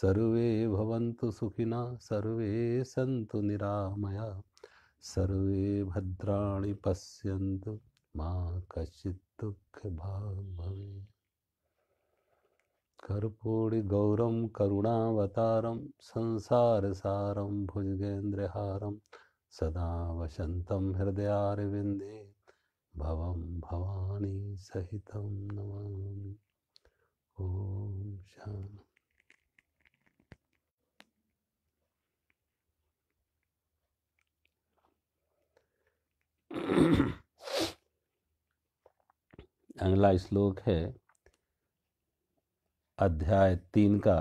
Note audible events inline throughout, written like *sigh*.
सर्वे भवन्तु सुखिना सर्वे सन्तु निरामया सर्वे भद्राणि पश्यन्तु मा कश्चित् दुःखभाग् भवेत् कर्पूरिगौरं करुणावतारं संसारसारं भुजगेन्द्रहारं सदा वसन्तं हृदयारविन्दे भवं भवानी सहितं नमामि ॐ शान्ति *coughs* अगला श्लोक है अध्याय तीन का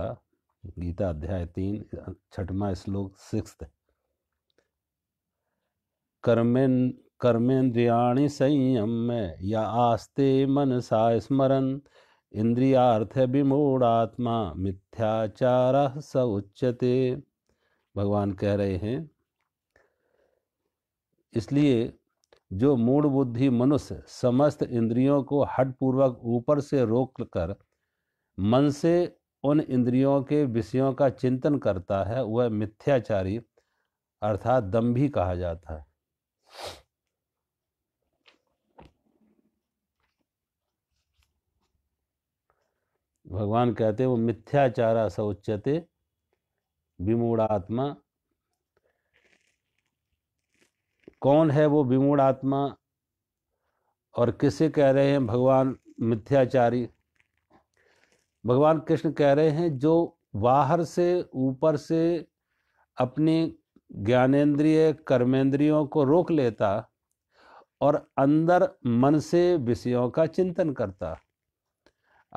गीता अध्याय तीन छठवा श्लोक सिक्स कर्मेन संयम में या आस्ते मनसा स्मरण इंद्रियार्थ विमूढ़ात्मा मिथ्याचार स उच्यते भगवान कह रहे हैं इसलिए जो मूढ़ बुद्धि मनुष्य समस्त इंद्रियों को हटपूर्वक ऊपर से रोक कर मन से उन इंद्रियों के विषयों का चिंतन करता है वह मिथ्याचारी अर्थात दम्भी कहा जाता है भगवान कहते हैं वो मिथ्याचारा सोचते विमूढ़ात्मा कौन है वो विमूढ़ आत्मा और किसे कह रहे हैं भगवान मिथ्याचारी भगवान कृष्ण कह रहे हैं जो बाहर से ऊपर से अपने ज्ञानेन्द्रिय कर्मेंद्रियों को रोक लेता और अंदर मन से विषयों का चिंतन करता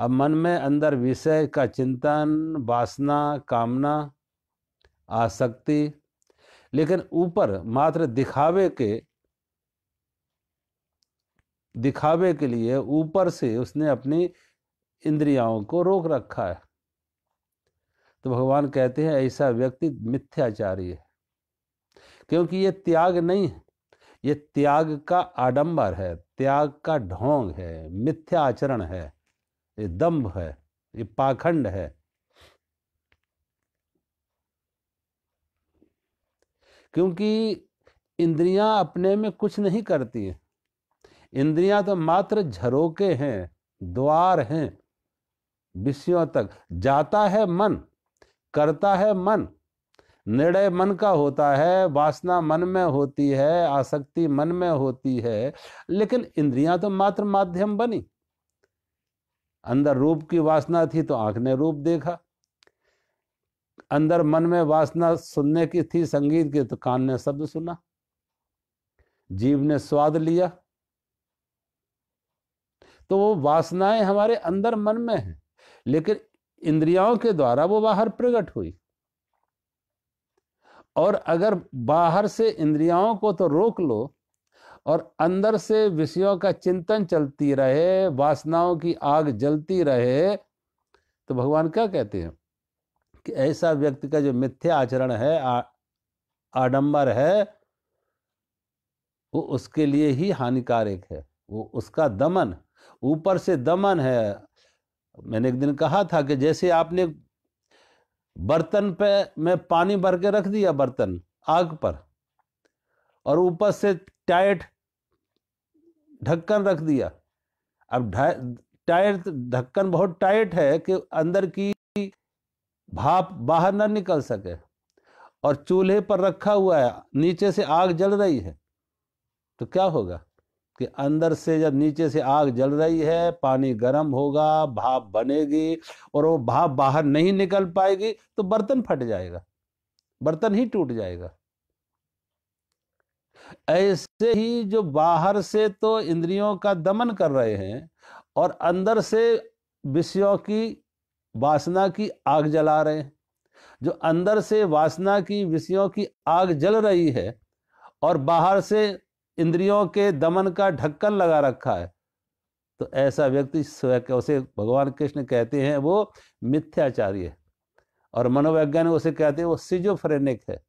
अब मन में अंदर विषय का चिंतन वासना कामना आसक्ति लेकिन ऊपर मात्र दिखावे के दिखावे के लिए ऊपर से उसने अपनी इंद्रियाओं को रोक रखा है तो भगवान कहते हैं ऐसा व्यक्ति मिथ्याचारी है क्योंकि ये त्याग नहीं है ये त्याग का आडंबर है त्याग का ढोंग है मिथ्या आचरण है ये दम्भ है ये पाखंड है क्योंकि इंद्रियां अपने में कुछ नहीं करती हैं इंद्रियां तो मात्र झरोके हैं द्वार हैं विषयों तक जाता है मन करता है मन निर्णय मन का होता है वासना मन में होती है आसक्ति मन में होती है लेकिन इंद्रियां तो मात्र माध्यम बनी अंदर रूप की वासना थी तो आंख ने रूप देखा अंदर मन में वासना सुनने की थी संगीत की तो कान ने शब्द सुना जीव ने स्वाद लिया तो वो वासनाएं हमारे अंदर मन में हैं लेकिन इंद्रियाओं के द्वारा वो बाहर प्रकट हुई और अगर बाहर से इंद्रियाओं को तो रोक लो और अंदर से विषयों का चिंतन चलती रहे वासनाओं की आग जलती रहे तो भगवान क्या कहते हैं कि ऐसा व्यक्ति का जो मिथ्या आचरण है आडंबर है वो उसके लिए ही हानिकारक है वो उसका दमन ऊपर से दमन है मैंने एक दिन कहा था कि जैसे आपने बर्तन पे में पानी भर के रख दिया बर्तन आग पर और ऊपर से टाइट ढक्कन रख दिया अब टाइट ढक्कन बहुत टाइट है कि अंदर की भाप बाहर ना निकल सके और चूल्हे पर रखा हुआ है नीचे से आग जल रही है तो क्या होगा कि अंदर से जब नीचे से आग जल रही है पानी गर्म होगा भाप बनेगी और वो भाप बाहर नहीं निकल पाएगी तो बर्तन फट जाएगा बर्तन ही टूट जाएगा ऐसे ही जो बाहर से तो इंद्रियों का दमन कर रहे हैं और अंदर से विषयों की वासना की आग जला रहे हैं जो अंदर से वासना की विषयों की आग जल रही है और बाहर से इंद्रियों के दमन का ढक्कन लगा रखा है तो ऐसा व्यक्ति उसे भगवान कृष्ण कहते हैं वो मिथ्याचार्य है और मनोवैज्ञानिक उसे कहते हैं वो सिजोफ्रेनिक है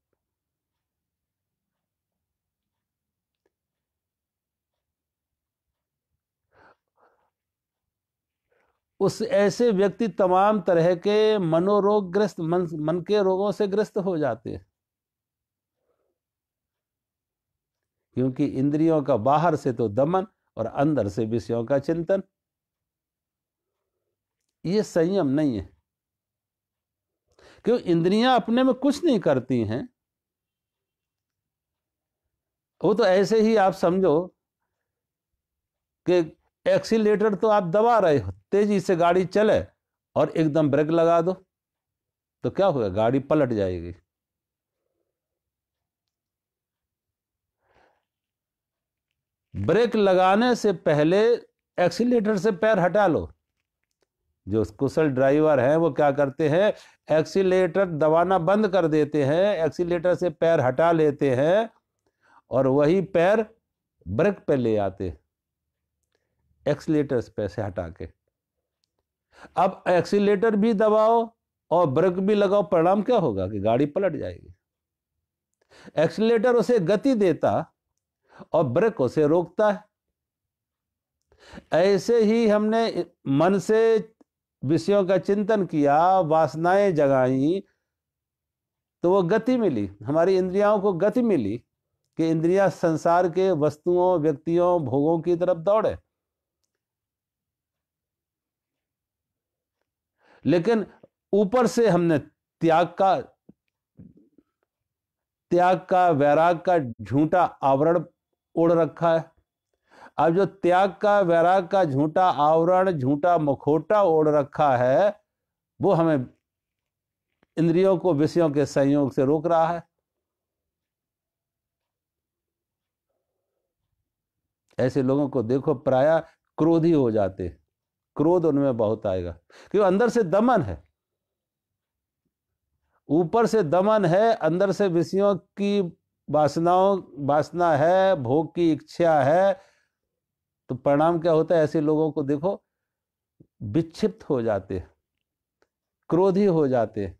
उस ऐसे व्यक्ति तमाम तरह के मनोरोगग्रस्त मन मन के रोगों से ग्रस्त हो जाते हैं क्योंकि इंद्रियों का बाहर से तो दमन और अंदर से विषयों का चिंतन ये संयम नहीं है क्यों इंद्रियां अपने में कुछ नहीं करती हैं वो तो ऐसे ही आप समझो कि एक्सीटर तो आप दबा रहे हो तेजी से गाड़ी चले और एकदम ब्रेक लगा दो तो क्या होगा गाड़ी पलट जाएगी ब्रेक लगाने से पहले एक्सीटर से पैर हटा लो जो कुशल ड्राइवर हैं वो क्या करते हैं एक्सीटर दबाना बंद कर देते हैं एक्सीटर से पैर हटा लेते हैं और वही पैर ब्रेक पे ले आते हैं एक्सीटर पे से हटा के अब एक्सीटर भी दबाओ और ब्रेक भी लगाओ परिणाम क्या होगा कि गाड़ी पलट जाएगी एक्सीटर उसे गति देता और ब्रेक उसे रोकता है ऐसे ही हमने मन से विषयों का चिंतन किया वासनाएं जगाई तो वो गति मिली हमारी इंद्रियाओं को गति मिली कि इंद्रियां संसार के वस्तुओं व्यक्तियों भोगों की तरफ दौड़े लेकिन ऊपर से हमने त्याग का त्याग का वैराग का झूठा आवरण ओढ़ रखा है अब जो त्याग का वैराग का झूठा आवरण झूठा मुखोटा ओढ़ रखा है वो हमें इंद्रियों को विषयों के संयोग से रोक रहा है ऐसे लोगों को देखो प्राय क्रोधी हो जाते क्रोध उनमें बहुत आएगा क्योंकि अंदर से दमन है ऊपर से दमन है अंदर से विषयों की वासनाओं वासना है भोग की इच्छा है तो परिणाम क्या होता है ऐसे लोगों को देखो विक्षिप्त हो जाते हैं क्रोधी हो जाते हैं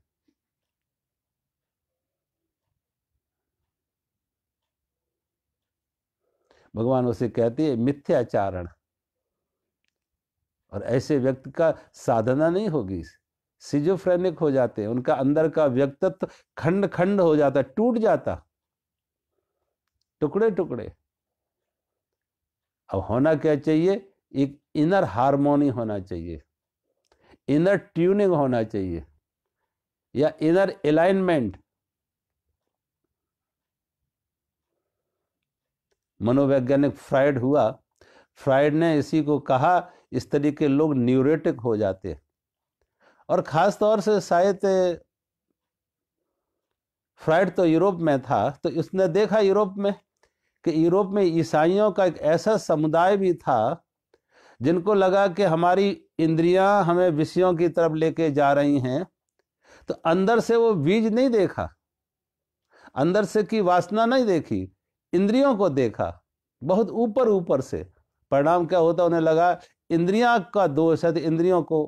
भगवान उसे कहते हैं मिथ्याचारण और ऐसे व्यक्ति का साधना नहीं होगी सिजोफ्रेनिक हो जाते हैं उनका अंदर का व्यक्तित्व खंड खंड हो जाता टूट जाता टुकड़े टुकड़े अब होना क्या चाहिए एक इनर हारमोनी होना चाहिए इनर ट्यूनिंग होना चाहिए या इनर अलाइनमेंट मनोवैज्ञानिक फ्राइड हुआ फ्राइड ने इसी को कहा इस तरीके लोग न्यूरेटिक हो जाते हैं और ख़ास तौर से शायद फ्राइड तो यूरोप में था तो उसने देखा यूरोप में कि यूरोप में ईसाइयों का एक ऐसा समुदाय भी था जिनको लगा कि हमारी इंद्रियां हमें विषयों की तरफ लेके जा रही हैं तो अंदर से वो बीज नहीं देखा अंदर से की वासना नहीं देखी इंद्रियों को देखा बहुत ऊपर ऊपर से परिणाम क्या होता उन्हें लगा इंद्रिया का दोष है तो इंद्रियों को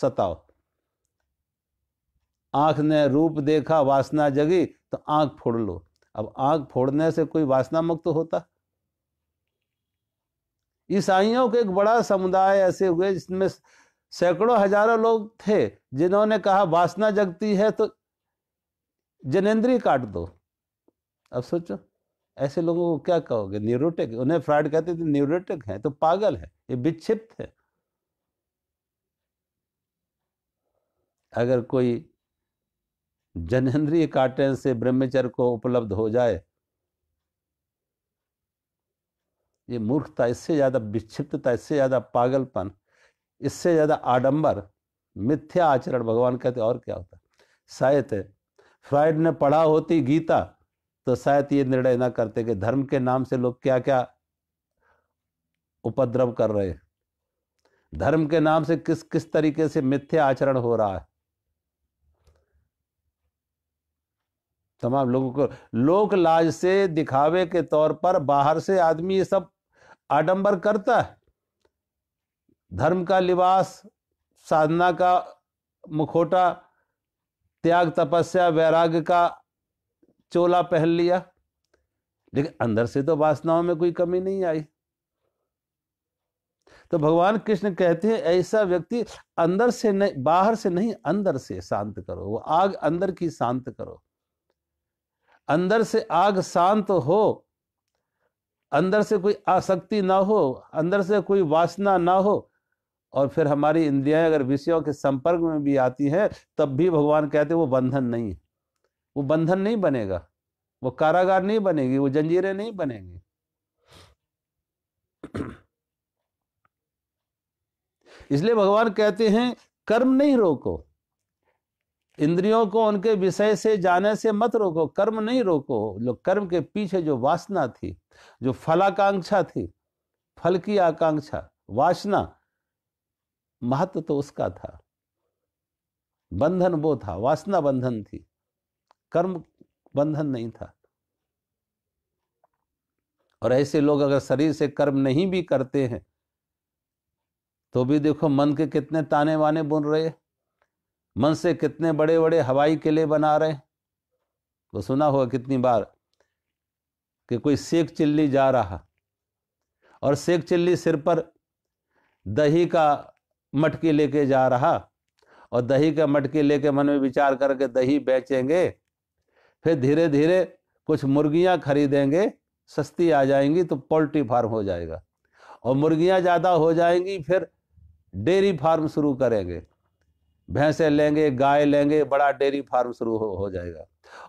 सताओ आंख ने रूप देखा वासना जगी तो आंख फोड़ लो अब आंख फोड़ने से कोई वासना मुक्त तो होता ईसाइयों का एक बड़ा समुदाय ऐसे हुए जिसमें सैकड़ों हजारों लोग थे जिन्होंने कहा वासना जगती है तो जनेन्द्रीय काट दो अब सोचो ऐसे लोगों को क्या कहोगे न्यूरोटिक उन्हें फ्रॉड कहते थे तो न्यूरोटिक है तो पागल है ये विक्षिप्त है अगर कोई जनेन्द्रिय काटन से ब्रह्मचर्य को उपलब्ध हो जाए ये मूर्खता इससे ज़्यादा विक्षिप्तता इससे ज़्यादा पागलपन इससे ज़्यादा आडंबर मिथ्या आचरण भगवान कहते और क्या होता शायद फ्राइड ने पढ़ा होती गीता तो शायद ये निर्णय ना करते कि धर्म के नाम से लोग क्या क्या उपद्रव कर रहे हैं धर्म के नाम से किस किस तरीके से मिथ्या आचरण हो रहा है तमाम लोगों को लोक लाज से दिखावे के तौर पर बाहर से आदमी ये सब आडंबर करता है धर्म का लिबास साधना का मुखोटा त्याग तपस्या वैराग्य का चोला पहन लिया लेकिन अंदर से तो वासनाओं में कोई कमी नहीं आई तो भगवान कृष्ण कहते हैं ऐसा व्यक्ति अंदर से नहीं बाहर से नहीं अंदर से शांत करो वो आग अंदर की शांत करो अंदर से आग शांत हो अंदर से कोई आसक्ति ना हो अंदर से कोई वासना ना हो और फिर हमारी इंद्रियां अगर विषयों के संपर्क में भी आती हैं तब भी भगवान कहते हैं वो बंधन नहीं है वो बंधन नहीं बनेगा वो कारागार नहीं बनेगी वो जंजीरें नहीं बनेंगी इसलिए भगवान कहते हैं कर्म नहीं रोको इंद्रियों को उनके विषय से जाने से मत रोको कर्म नहीं रोको जो कर्म के पीछे जो वासना थी जो फलाकांक्षा थी फल की आकांक्षा वासना महत्व तो उसका था बंधन वो था वासना बंधन थी कर्म बंधन नहीं था और ऐसे लोग अगर शरीर से कर्म नहीं भी करते हैं तो भी देखो मन के कितने ताने वाने बुन रहे मन से कितने बड़े बड़े हवाई किले बना रहे वो तो सुना होगा कितनी बार कि कोई सेक चिल्ली जा रहा और सेक चिल्ली सिर पर दही का मटकी लेके जा रहा और दही का मटकी लेके मन में विचार करके दही बेचेंगे फिर धीरे धीरे कुछ मुर्गियां खरीदेंगे सस्ती आ जाएंगी तो पोल्ट्री फार्म हो जाएगा और मुर्गियां ज़्यादा हो जाएंगी फिर डेयरी फार्म शुरू करेंगे भैंसे लेंगे गाय लेंगे बड़ा डेयरी फार्म शुरू हो, हो जाएगा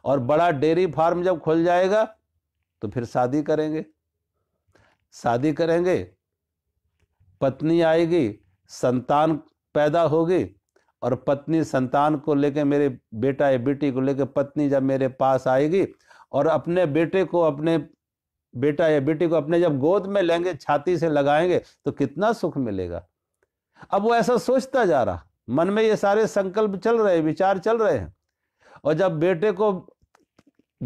और बड़ा डेयरी फार्म जब खुल जाएगा तो फिर शादी करेंगे शादी करेंगे पत्नी आएगी संतान पैदा होगी और पत्नी संतान को लेकर मेरे बेटा या बेटी को लेकर पत्नी जब मेरे पास आएगी और अपने बेटे को अपने बेटा या बेटी को अपने जब गोद में लेंगे छाती से लगाएंगे तो कितना सुख मिलेगा अब वो ऐसा सोचता जा रहा मन में ये सारे संकल्प चल रहे विचार चल रहे हैं और जब बेटे को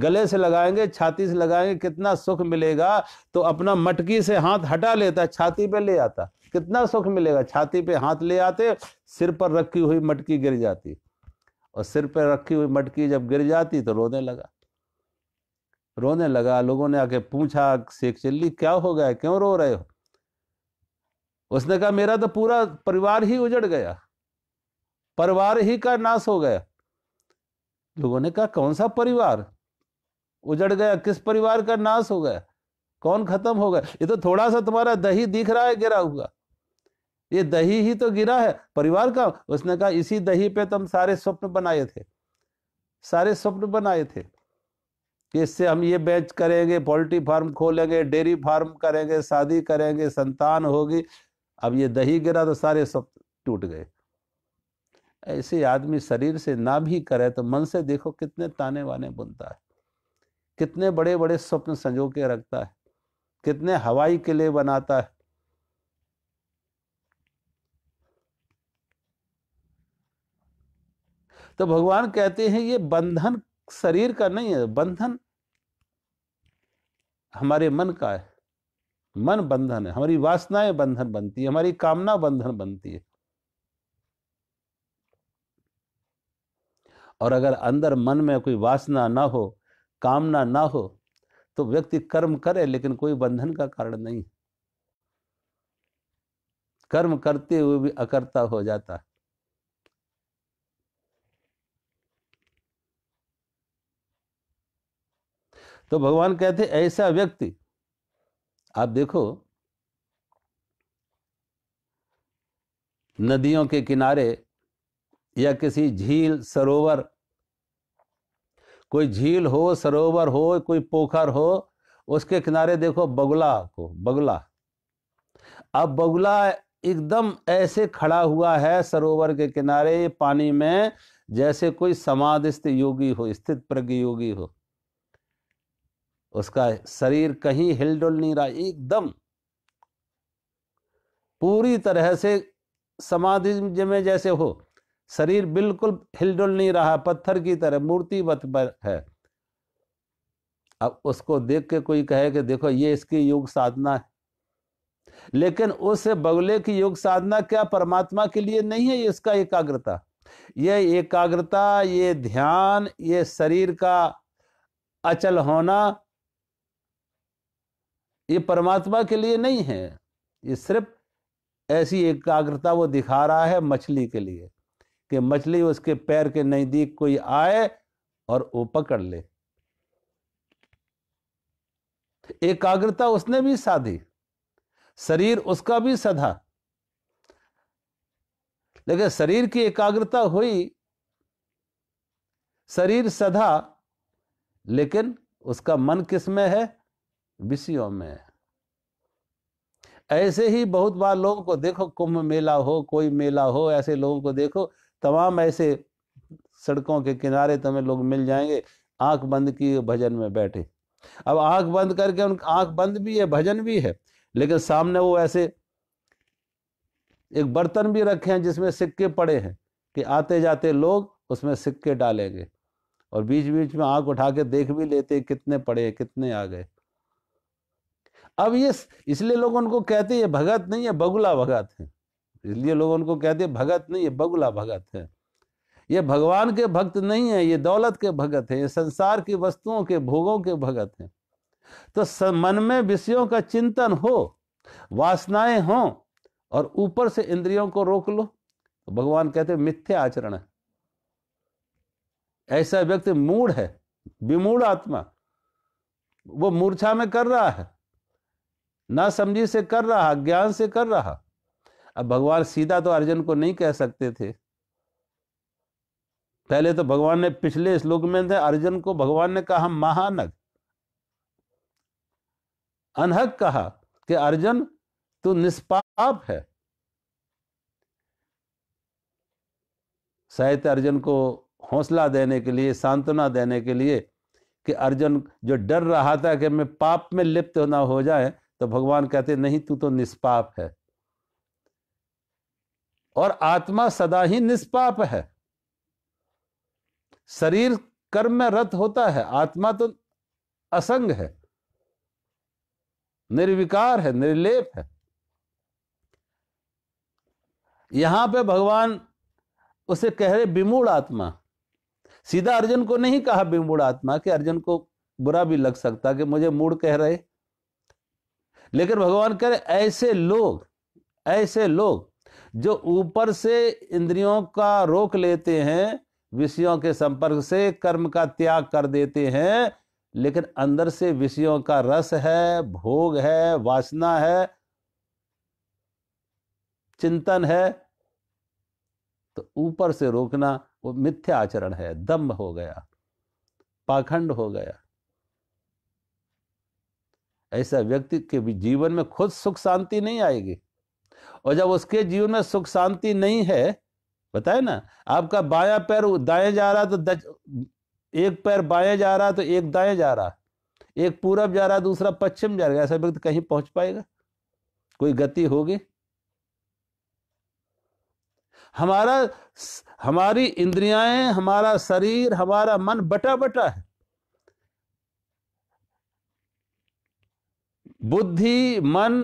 गले से लगाएंगे छाती से लगाएंगे कितना सुख मिलेगा तो अपना मटकी से हाथ हटा लेता छाती पे ले आता कितना सुख मिलेगा छाती पे हाथ ले आते सिर पर रखी हुई मटकी गिर जाती और सिर पर रखी हुई मटकी जब गिर जाती तो रोने लगा रोने लगा लोगों ने आके पूछा शेख चिल्ली क्या हो गया क्यों रो रहे हो उसने कहा मेरा तो पूरा परिवार ही उजड़ गया परिवार ही का नाश हो गया लोगों ने कहा कौन सा परिवार उजड़ गया किस परिवार का नाश हो गया कौन खत्म हो गया ये तो थोड़ा सा तुम्हारा दही दिख रहा है गिरा हुआ ये दही ही तो गिरा है परिवार का उसने कहा इसी दही पे तुम सारे स्वप्न बनाए थे सारे स्वप्न बनाए थे कि इससे हम ये बेच करेंगे पोल्ट्री फार्म खोलेंगे डेयरी फार्म करेंगे शादी करेंगे संतान होगी अब ये दही गिरा तो सारे स्वप्न टूट गए ऐसे आदमी शरीर से ना भी करे तो मन से देखो कितने ताने वाने बुनता है कितने बड़े बड़े स्वप्न संजो के रखता है कितने हवाई किले बनाता है तो भगवान कहते हैं ये बंधन शरीर का नहीं है बंधन हमारे मन का है मन बंधन है हमारी वासनाएं बंधन बनती है हमारी कामना बंधन बनती है और अगर अंदर मन में कोई वासना ना हो कामना ना हो तो व्यक्ति कर्म करे लेकिन कोई बंधन का कारण नहीं कर्म करते हुए भी अकर्ता हो जाता है तो भगवान कहते ऐसा व्यक्ति आप देखो नदियों के किनारे या किसी झील सरोवर कोई झील हो सरोवर हो कोई पोखर हो उसके किनारे देखो बगुला को बगुला अब बगुला एकदम ऐसे खड़ा हुआ है सरोवर के किनारे पानी में जैसे कोई समाधिस्थ योगी हो स्थित प्रज्ञ योगी हो उसका शरीर कहीं हिलडुल नहीं रहा एकदम पूरी तरह से समाधि में जैसे हो शरीर बिल्कुल हिलडुल नहीं रहा पत्थर की तरह बत है अब उसको देख के कोई कहे कि देखो ये इसकी योग साधना है लेकिन उस बगले की योग साधना क्या परमात्मा के लिए नहीं है इसका एकाग्रता ये एकाग्रता ये ध्यान ये शरीर का अचल होना ये परमात्मा के लिए नहीं है ये सिर्फ ऐसी एकाग्रता वो दिखा रहा है मछली के लिए कि मछली उसके पैर के नज़दीक कोई आए और वो पकड़ ले एकाग्रता उसने भी साधी शरीर उसका भी सधा लेकिन शरीर की एकाग्रता हुई शरीर सधा लेकिन उसका मन किस में है विषयों में ऐसे ही बहुत बार लोगों को देखो कुंभ मेला हो कोई मेला हो ऐसे लोगों को देखो तमाम ऐसे सड़कों के किनारे तुम्हें लोग मिल जाएंगे आंख बंद की भजन में बैठे अब आंख बंद करके उन आंख बंद भी है भजन भी है लेकिन सामने वो ऐसे एक बर्तन भी रखे हैं जिसमें सिक्के पड़े हैं कि आते जाते लोग उसमें सिक्के डालेंगे और बीच बीच में आंख उठा के देख भी लेते कितने पड़े कितने आ गए अब ये इसलिए लोग उनको कहते ये भगत नहीं है बगुला भगत है इसलिए लोग उनको कहते हैं भगत नहीं ये बगुला भगत है ये भगवान के भक्त नहीं है ये दौलत के भगत है ये संसार की वस्तुओं के भोगों के भगत हैं तो मन में विषयों का चिंतन हो वासनाएं हों और ऊपर से इंद्रियों को रोक लो तो भगवान कहते मिथ्या आचरण है ऐसा व्यक्ति मूड है विमूढ़ आत्मा वो मूर्छा में कर रहा है ना समझी से कर रहा ज्ञान से कर रहा अब भगवान सीधा तो अर्जुन को नहीं कह सकते थे पहले तो भगवान ने पिछले श्लोक में थे अर्जुन को भगवान ने कहा महानग अनहक कहा कि अर्जुन तू निष्पाप है शायद अर्जुन को हौसला देने के लिए सांत्वना देने के लिए कि अर्जुन जो डर रहा था कि मैं पाप में लिप्त ना हो जाए तो भगवान कहते नहीं तू तो निष्पाप है और आत्मा सदा ही निष्पाप है शरीर कर्म में रत होता है आत्मा तो असंग है निर्विकार है निर्लेप है यहां पे भगवान उसे कह रहे विमूढ़ आत्मा सीधा अर्जुन को नहीं कहा विमूढ़ आत्मा कि अर्जुन को बुरा भी लग सकता कि मुझे मूड कह रहे लेकिन भगवान कह रहे ऐसे लोग ऐसे लोग जो ऊपर से इंद्रियों का रोक लेते हैं विषयों के संपर्क से कर्म का त्याग कर देते हैं लेकिन अंदर से विषयों का रस है भोग है वासना है चिंतन है तो ऊपर से रोकना वो मिथ्या आचरण है दम्भ हो गया पाखंड हो गया ऐसा व्यक्ति के जीवन में खुद सुख शांति नहीं आएगी और जब उसके जीवन में सुख शांति नहीं है बताए ना आपका बाया पैर दाएं जा रहा तो दच, एक पैर बाएं जा रहा तो एक दाएं जा रहा एक पूरब जा रहा तो दूसरा पश्चिम जा रहा ऐसा व्यक्ति कहीं पहुंच पाएगा कोई गति होगी हमारा हमारी इंद्रियाएं हमारा शरीर हमारा मन बटा बटा है बुद्धि मन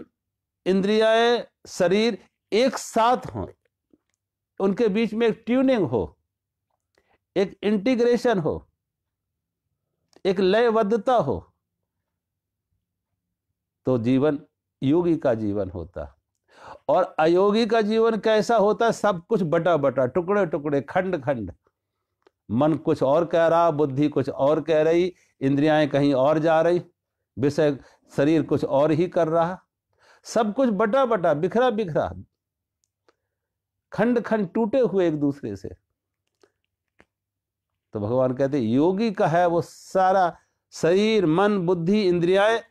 इंद्रियाएं शरीर एक साथ हो उनके बीच में एक ट्यूनिंग हो एक इंटीग्रेशन हो एक लयबद्धता हो तो जीवन योगी का जीवन होता और अयोगी का जीवन कैसा होता है सब कुछ बटा बटा टुकड़े टुकड़े खंड खंड मन कुछ और कह रहा बुद्धि कुछ और कह रही इंद्रियाएं कहीं और जा रही विषय शरीर कुछ और ही कर रहा सब कुछ बटा बटा बिखरा बिखरा खंड खंड टूटे हुए एक दूसरे से तो भगवान कहते योगी का है वो सारा शरीर मन बुद्धि इंद्रियाए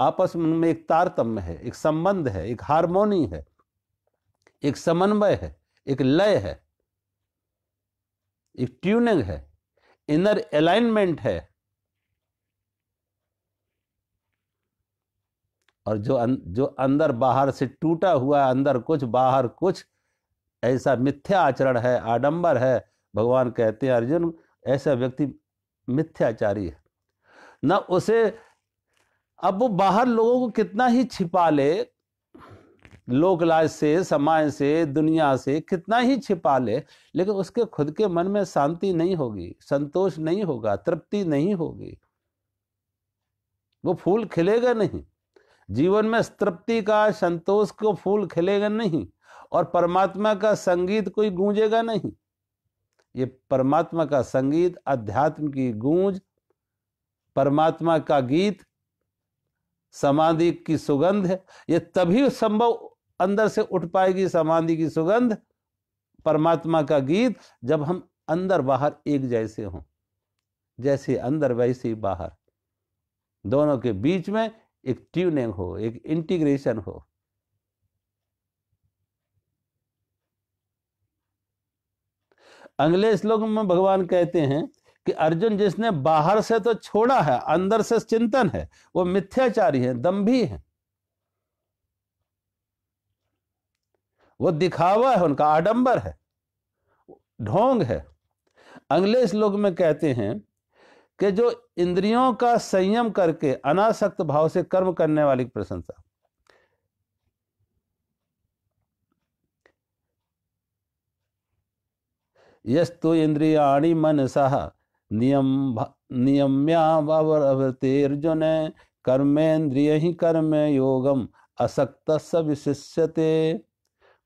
आपस में एक तारतम्य है एक संबंध है एक हारमोनी है एक समन्वय है एक लय है एक ट्यूनिंग है इनर अलाइनमेंट है और जो अं, जो अंदर बाहर से टूटा हुआ है अंदर कुछ बाहर कुछ ऐसा मिथ्या आचरण है आडंबर है भगवान कहते हैं अर्जुन ऐसा व्यक्ति मिथ्याचारी है न उसे अब वो बाहर लोगों को कितना ही छिपा ले लोकलाज से समाज से दुनिया से कितना ही छिपा ले लेकिन उसके खुद के मन में शांति नहीं होगी संतोष नहीं होगा तृप्ति नहीं होगी वो फूल खिलेगा नहीं जीवन में तृप्ति का संतोष को फूल खिलेगा नहीं और परमात्मा का संगीत कोई गूंजेगा नहीं ये परमात्मा का संगीत अध्यात्म की गूंज परमात्मा का गीत समाधि की सुगंध ये तभी संभव अंदर से उठ पाएगी समाधि की सुगंध परमात्मा का गीत जब हम अंदर बाहर एक जैसे हों जैसे अंदर वैसे बाहर दोनों के बीच में एक ट्यूनिंग हो एक इंटीग्रेशन हो अगले श्लोक में भगवान कहते हैं कि अर्जुन जिसने बाहर से तो छोड़ा है अंदर से चिंतन है वो मिथ्याचारी है दम्भी है वो दिखावा है उनका आडंबर है ढोंग है अगले श्लोक में कहते हैं कि जो इंद्रियों का संयम करके अनासक्त भाव से कर्म करने वाली प्रशंसा यस्तु इंद्रियाणि मनसः नियम अर्जुन कर्मेन्द्रिय ही कर्म योगम असक्त विशिष्यते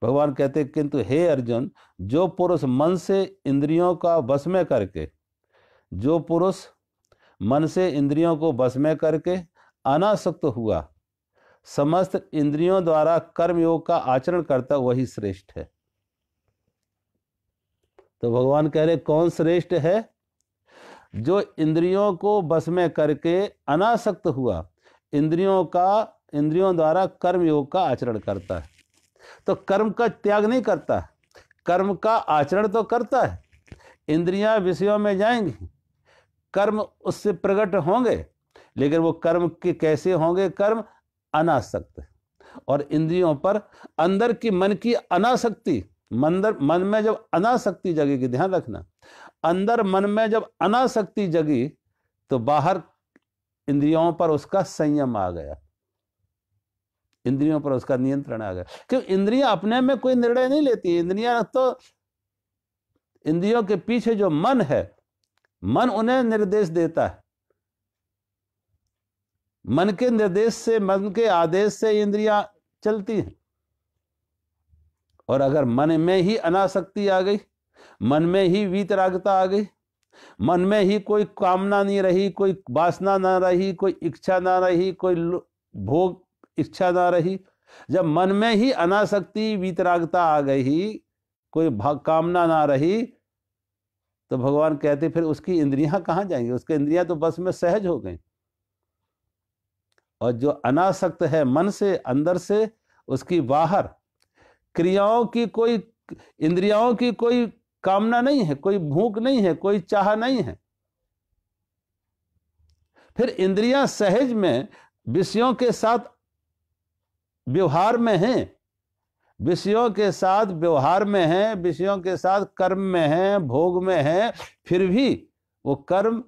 भगवान कहते किंतु हे अर्जुन जो पुरुष मन से इंद्रियों का वश में करके जो पुरुष मन से इंद्रियों को बस में करके अनासक्त हुआ समस्त इंद्रियों द्वारा कर्मयोग का आचरण करता वही श्रेष्ठ है तो भगवान कह रहे कौन श्रेष्ठ है जो इंद्रियों को बस में करके अनासक्त हुआ इंद्रियों का इंद्रियों द्वारा कर्म योग का आचरण करता है तो कर्म का त्याग नहीं करता कर्म का आचरण तो करता है इंद्रियां विषयों में जाएंगी कर्म उससे प्रकट होंगे लेकिन वो कर्म के कैसे होंगे कर्म अनासक्त और इंद्रियों पर अंदर की मन की अनासक्ति मंदर मन में जब अनासक्ति जगेगी ध्यान रखना अंदर मन में जब अनासक्ति जगी तो बाहर इंद्रियों पर उसका संयम आ गया इंद्रियों पर उसका नियंत्रण आ गया क्यों इंद्रियां अपने में कोई निर्णय नहीं लेती इंद्रियां तो इंद्रियों के पीछे जो मन है मन उन्हें निर्देश देता है मन के निर्देश से मन के आदेश से इंद्रियां चलती हैं और अगर मन में ही अनासक्ति आ गई मन में ही वीतरागता आ गई मन में ही कोई कामना नहीं रही कोई वासना ना रही कोई इच्छा ना रही कोई भोग इच्छा ना रही जब मन में ही अनासक्ति वितरागता आ गई कोई कामना ना रही तो भगवान कहते फिर उसकी इंद्रियां कहाँ जाएंगी उसके इंद्रियां तो बस में सहज हो गई और जो अनासक्त है मन से अंदर से उसकी बाहर क्रियाओं की कोई इंद्रियाओं की कोई कामना नहीं है कोई भूख नहीं है कोई चाह नहीं है फिर इंद्रियां सहज में विषयों के साथ व्यवहार में हैं विषयों के साथ व्यवहार में है विषयों के साथ कर्म में है भोग में है फिर भी वो कर्म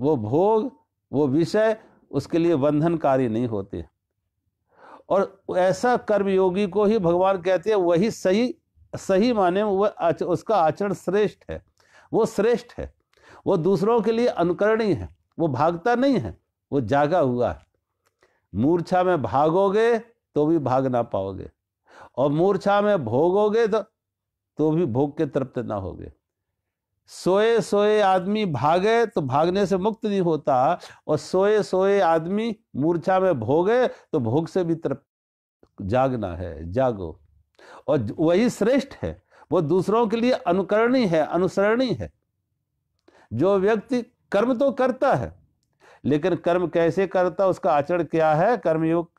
वो भोग वो विषय उसके लिए बंधनकारी नहीं होते और ऐसा कर्म योगी को ही भगवान कहते हैं वही सही सही माने वह आच, उसका आचरण श्रेष्ठ है वो श्रेष्ठ है वो दूसरों के लिए अनुकरणीय है वो भागता नहीं है वो जागा हुआ है मूर्छा में भागोगे तो भी भाग ना पाओगे और मूर्छा में भोगोगे तो तो भी भोग के तृप्त ना होगे सोए सोए आदमी भागे तो भागने से मुक्त नहीं होता और सोए सोए आदमी मूर्छा में भोगे तो भोग से भी तृप्त जागना है जागो और वही श्रेष्ठ है वो दूसरों के लिए अनुकरणीय है अनुसरणीय है जो व्यक्ति कर्म तो करता है लेकिन कर्म कैसे करता उसका आचरण क्या है कर्मयोग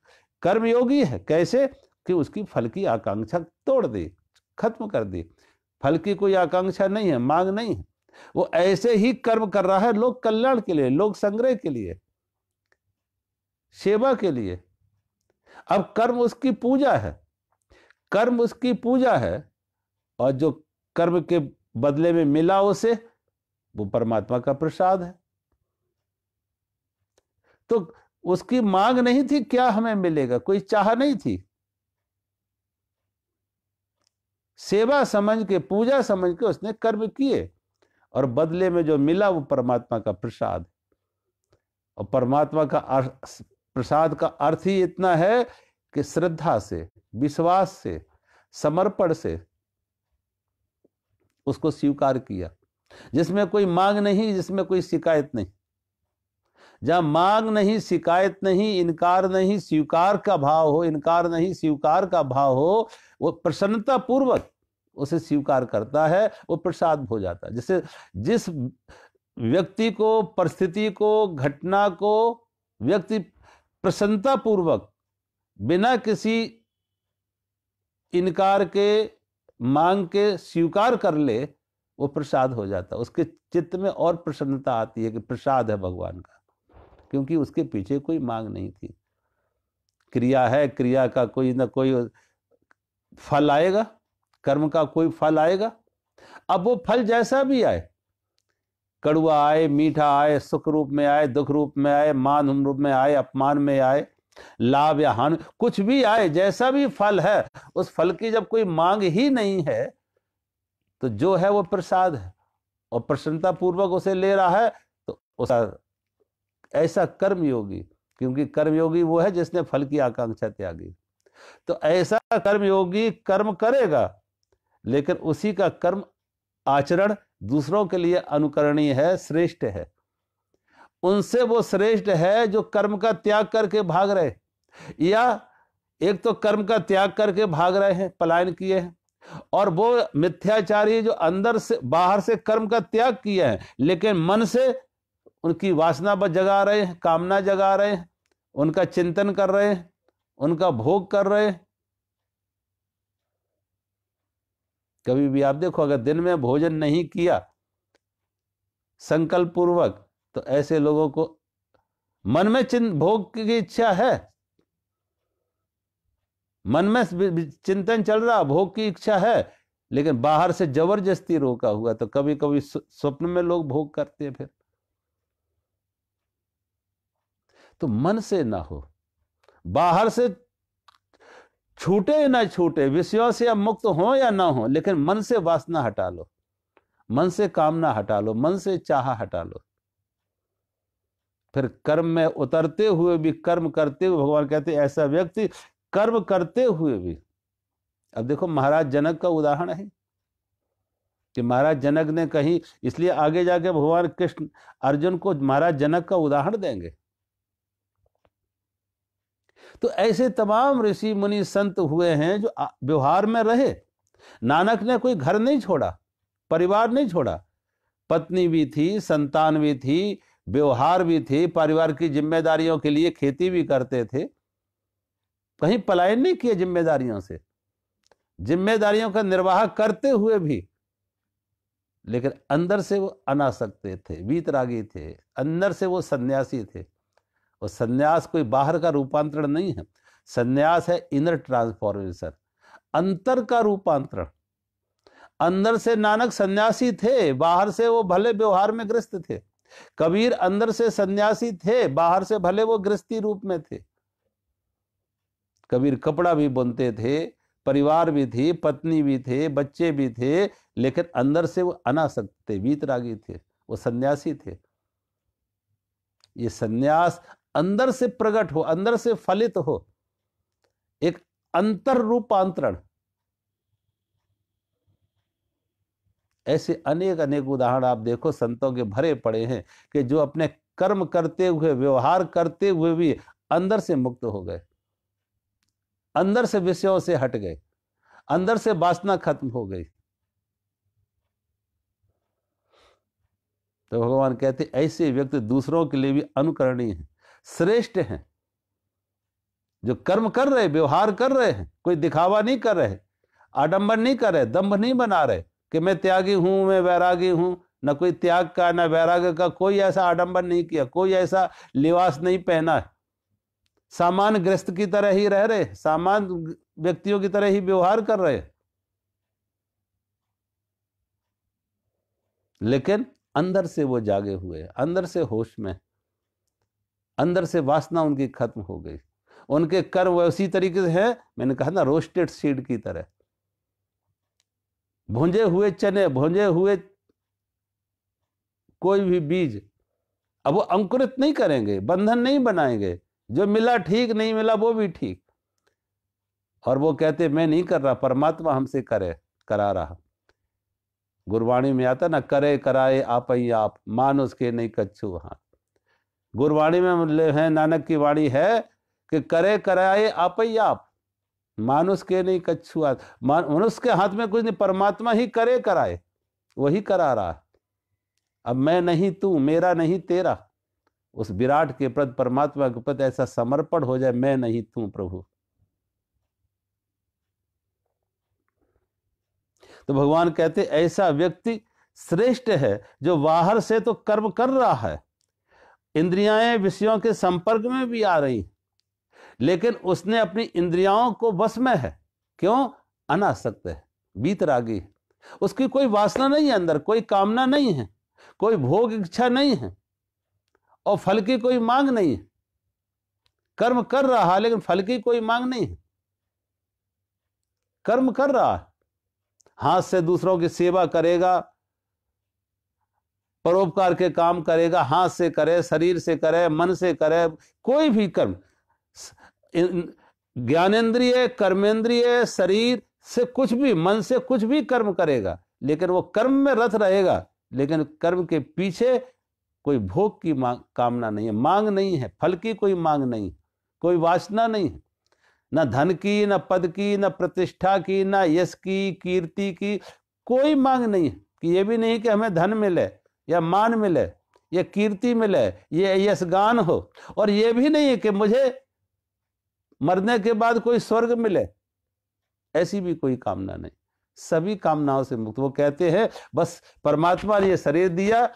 कर्मयोगी है कैसे कि उसकी फल की आकांक्षा तोड़ दे खत्म कर दे फल की कोई आकांक्षा नहीं है मांग नहीं है वो ऐसे ही कर्म कर रहा है लोक कल्याण के लिए लोक संग्रह के लिए सेवा के लिए अब कर्म उसकी पूजा है कर्म उसकी पूजा है और जो कर्म के बदले में मिला उसे वो परमात्मा का प्रसाद है तो उसकी मांग नहीं थी क्या हमें मिलेगा कोई चाह नहीं थी सेवा समझ के पूजा समझ के उसने कर्म किए और बदले में जो मिला वो परमात्मा का प्रसाद और परमात्मा का प्रसाद का अर्थ ही इतना है कि श्रद्धा से विश्वास से समर्पण से उसको स्वीकार किया जिसमें कोई मांग नहीं जिसमें कोई शिकायत नहीं जहाँ मांग नहीं शिकायत नहीं इनकार नहीं स्वीकार का भाव हो इनकार नहीं स्वीकार का भाव हो वो प्रसन्नता पूर्वक उसे स्वीकार करता है वो प्रसाद हो जाता है जैसे जिस व्यक्ति को परिस्थिति को घटना को व्यक्ति प्रसन्नता पूर्वक बिना किसी इनकार के मांग के स्वीकार कर ले वो प्रसाद हो जाता है उसके चित्त में और प्रसन्नता आती है कि प्रसाद है भगवान का क्योंकि उसके पीछे कोई मांग नहीं थी क्रिया है क्रिया का कोई ना कोई फल आएगा कर्म का कोई फल आएगा अब वो फल जैसा भी आए कड़ुआ आए मीठा आए सुख रूप में आए दुख रूप में आए मान रूप में आए अपमान में आए लाभ या हानि कुछ भी आए जैसा भी फल है उस फल की जब कोई मांग ही नहीं है तो जो है वो प्रसाद है और प्रसन्नता पूर्वक उसे ले रहा है तो उसका ऐसा कर्मयोगी क्योंकि कर्मयोगी वो है जिसने फल की आकांक्षा त्यागी तो ऐसा कर्मयोगी कर्म करेगा लेकिन उसी का कर्म आचरण दूसरों के लिए अनुकरणीय है श्रेष्ठ है उनसे वो श्रेष्ठ है जो कर्म का त्याग करके भाग रहे या एक तो कर्म का त्याग करके भाग रहे हैं पलायन किए हैं और वो मिथ्याचारी जो अंदर से बाहर से कर्म का त्याग किए हैं लेकिन मन से उनकी वासना जगा रहे हैं कामना जगा रहे हैं उनका चिंतन कर रहे हैं उनका भोग कर रहे हैं कभी भी आप देखो अगर दिन में भोजन नहीं किया संकल्प पूर्वक तो ऐसे लोगों को मन में चिंत भोग की इच्छा है मन में चिंतन चल रहा भोग की इच्छा है लेकिन बाहर से जबरदस्ती रोका हुआ तो कभी कभी स्वप्न में लोग भोग करते हैं फिर तो मन से ना हो बाहर से छूटे ना छूटे विषयों से अब मुक्त हो या ना हो लेकिन मन से वासना हटा लो मन से कामना हटा लो मन से चाह हटा लो फिर कर्म में उतरते हुए भी कर्म करते हुए भगवान कहते ऐसा व्यक्ति कर्म करते हुए भी अब देखो महाराज जनक का उदाहरण है कि महाराज जनक ने कहीं इसलिए आगे जाके भगवान कृष्ण अर्जुन को महाराज जनक का उदाहरण देंगे तो ऐसे तमाम ऋषि मुनि संत हुए हैं जो व्यवहार में रहे नानक ने कोई घर नहीं छोड़ा परिवार नहीं छोड़ा पत्नी भी थी संतान भी थी व्यवहार भी थी परिवार की जिम्मेदारियों के लिए खेती भी करते थे कहीं पलायन नहीं किए जिम्मेदारियों से जिम्मेदारियों का निर्वाह करते हुए भी लेकिन अंदर से वो अनासक्त थे वीतरागी थे अंदर से वो सन्यासी थे और संन्यास कोई बाहर का रूपांतरण नहीं है संन्यास है इनर ट्रांसफॉर्मेशन अंतर का रूपांतरण अंदर से नानक सन्यासी थे बाहर से वो भले व्यवहार में ग्रस्त थे कबीर अंदर से सन्यासी थे बाहर से भले वो गृहस्थी रूप में थे कबीर कपड़ा भी बुनते थे परिवार भी थी पत्नी भी थे बच्चे भी थे लेकिन अंदर से वो अनासक्त थे वीतरागी थे वो सन्यासी थे ये सन्यास अंदर से प्रकट हो अंदर से फलित हो एक अंतर रूपांतरण ऐसे अनेक अनेक उदाहरण आप देखो संतों के भरे पड़े हैं कि जो अपने कर्म करते हुए व्यवहार करते हुए भी अंदर से मुक्त हो गए अंदर से विषयों से हट गए अंदर से वासना खत्म हो गई तो भगवान कहते ऐसे व्यक्ति दूसरों के लिए भी अनुकरणीय है श्रेष्ठ हैं जो कर्म कर रहे व्यवहार कर रहे हैं कोई दिखावा नहीं कर रहे आडंबर नहीं कर रहे दम्भ नहीं बना रहे कि मैं त्यागी हूं मैं वैरागी हूं न कोई त्याग का न वैराग्य का कोई ऐसा आडंबर नहीं किया कोई ऐसा लिबास नहीं पहना है सामान ग्रस्त की तरह ही रह रहे सामान व्यक्तियों की तरह ही व्यवहार कर रहे लेकिन अंदर से वो जागे हुए अंदर से होश में अंदर से वासना उनकी खत्म हो गई उनके कर वह उसी तरीके से है मैंने कहा ना रोस्टेड सीड की तरह भूंजे हुए चने भूंजे हुए कोई भी बीज अब वो अंकुरित नहीं करेंगे बंधन नहीं बनाएंगे जो मिला ठीक नहीं मिला वो भी ठीक और वो कहते मैं नहीं कर रहा परमात्मा हमसे करे करा रहा गुरबाणी में आता ना करे कराए आप ही आप मान उसके नहीं कच्छू हाथ गुरवाणी में है नानक की वाणी है कि करे कराए आप ही आप मानुष के नहीं कछुआ मनुष्य के हाथ में कुछ नहीं परमात्मा ही करे कराए वही करा रहा है अब मैं नहीं तू मेरा नहीं तेरा उस विराट के प्रति परमात्मा के प्रति ऐसा समर्पण हो जाए मैं नहीं तू प्रभु तो भगवान कहते ऐसा व्यक्ति श्रेष्ठ है जो बाहर से तो कर्म कर रहा है इंद्रियाएं विषयों के संपर्क में भी आ रही लेकिन उसने अपनी इंद्रियाओं को बस में है क्यों अनासक्त है बीतरागी है उसकी कोई वासना नहीं है अंदर कोई कामना नहीं है कोई भोग इच्छा नहीं है और फल की कोई मांग नहीं है कर्म कर रहा है लेकिन फल की कोई मांग नहीं है कर्म कर रहा है हाथ से दूसरों की सेवा करेगा परोपकार के काम करेगा हाथ से करे शरीर से करे मन से करे कोई भी कर्म ज्ञानेन्द्रिय कर्मेंद्रिय शरीर से कुछ भी मन से कुछ भी कर्म करेगा लेकिन वो कर्म में रथ रहेगा लेकिन कर्म के पीछे कोई भोग की मांग कामना नहीं है मांग नहीं है फल की कोई मांग नहीं कोई वासना नहीं है न धन की न पद की न प्रतिष्ठा की न यश की कीर्ति की कोई मांग नहीं है कि ये भी नहीं कि हमें धन मिले या मान मिले ये कीर्ति मिले ये यशगान हो और ये भी नहीं है कि मुझे मरने के बाद कोई स्वर्ग मिले ऐसी भी कोई कामना नहीं सभी कामनाओं से मुक्त वो कहते हैं बस परमात्मा ने ये शरीर दिया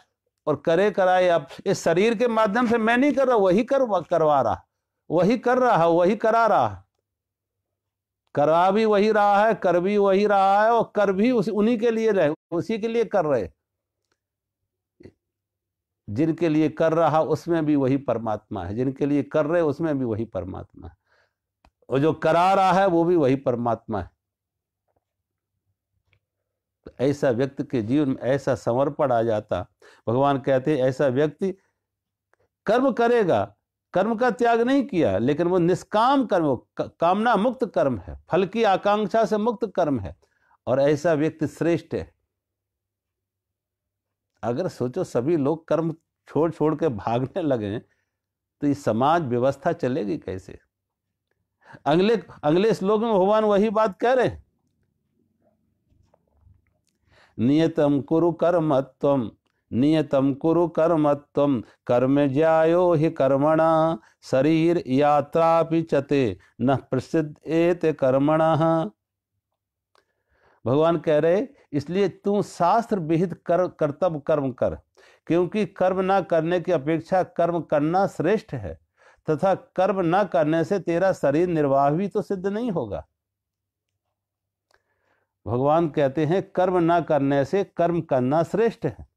और करे कराए अब इस शरीर के माध्यम से मैं नहीं कर रहा वही कर करवा रहा वही कर रहा वही करा रहा करा भी वही रहा है कर भी वही रहा है और कर भी उसी उन्हीं के लिए रहे उसी के लिए कर रहे जिनके लिए कर रहा उसमें भी वही परमात्मा है जिनके लिए कर रहे उसमें भी वही परमात्मा है और जो करा रहा है वो भी वही परमात्मा है तो ऐसा व्यक्ति के जीवन में ऐसा समर्पण आ जाता भगवान कहते हैं ऐसा व्यक्ति कर्म करेगा कर्म का त्याग नहीं किया लेकिन वो निष्काम कर्म कामना मुक्त कर्म है फल की आकांक्षा से मुक्त कर्म है और ऐसा व्यक्ति श्रेष्ठ है अगर सोचो सभी लोग कर्म छोड़ छोड़ के भागने लगे तो ये समाज व्यवस्था चलेगी कैसे अगले अगले श्लोक में भगवान वही बात कह रहे नियतम कुरु कर्मत्वम नियतम कुरु कर्मत्वम कर्म ज्यायो हि कर्मणा शरीर यात्रा चते न प्रसिद्ध एत कर्मण भगवान कह रहे इसलिए तू शास्त्र विहित कर कर्तव्य कर्म कर क्योंकि कर्म ना करने की अपेक्षा कर्म करना श्रेष्ठ है तथा कर्म ना करने से तेरा शरीर निर्वाह भी तो सिद्ध नहीं होगा भगवान कहते हैं कर्म ना करने से कर्म करना श्रेष्ठ है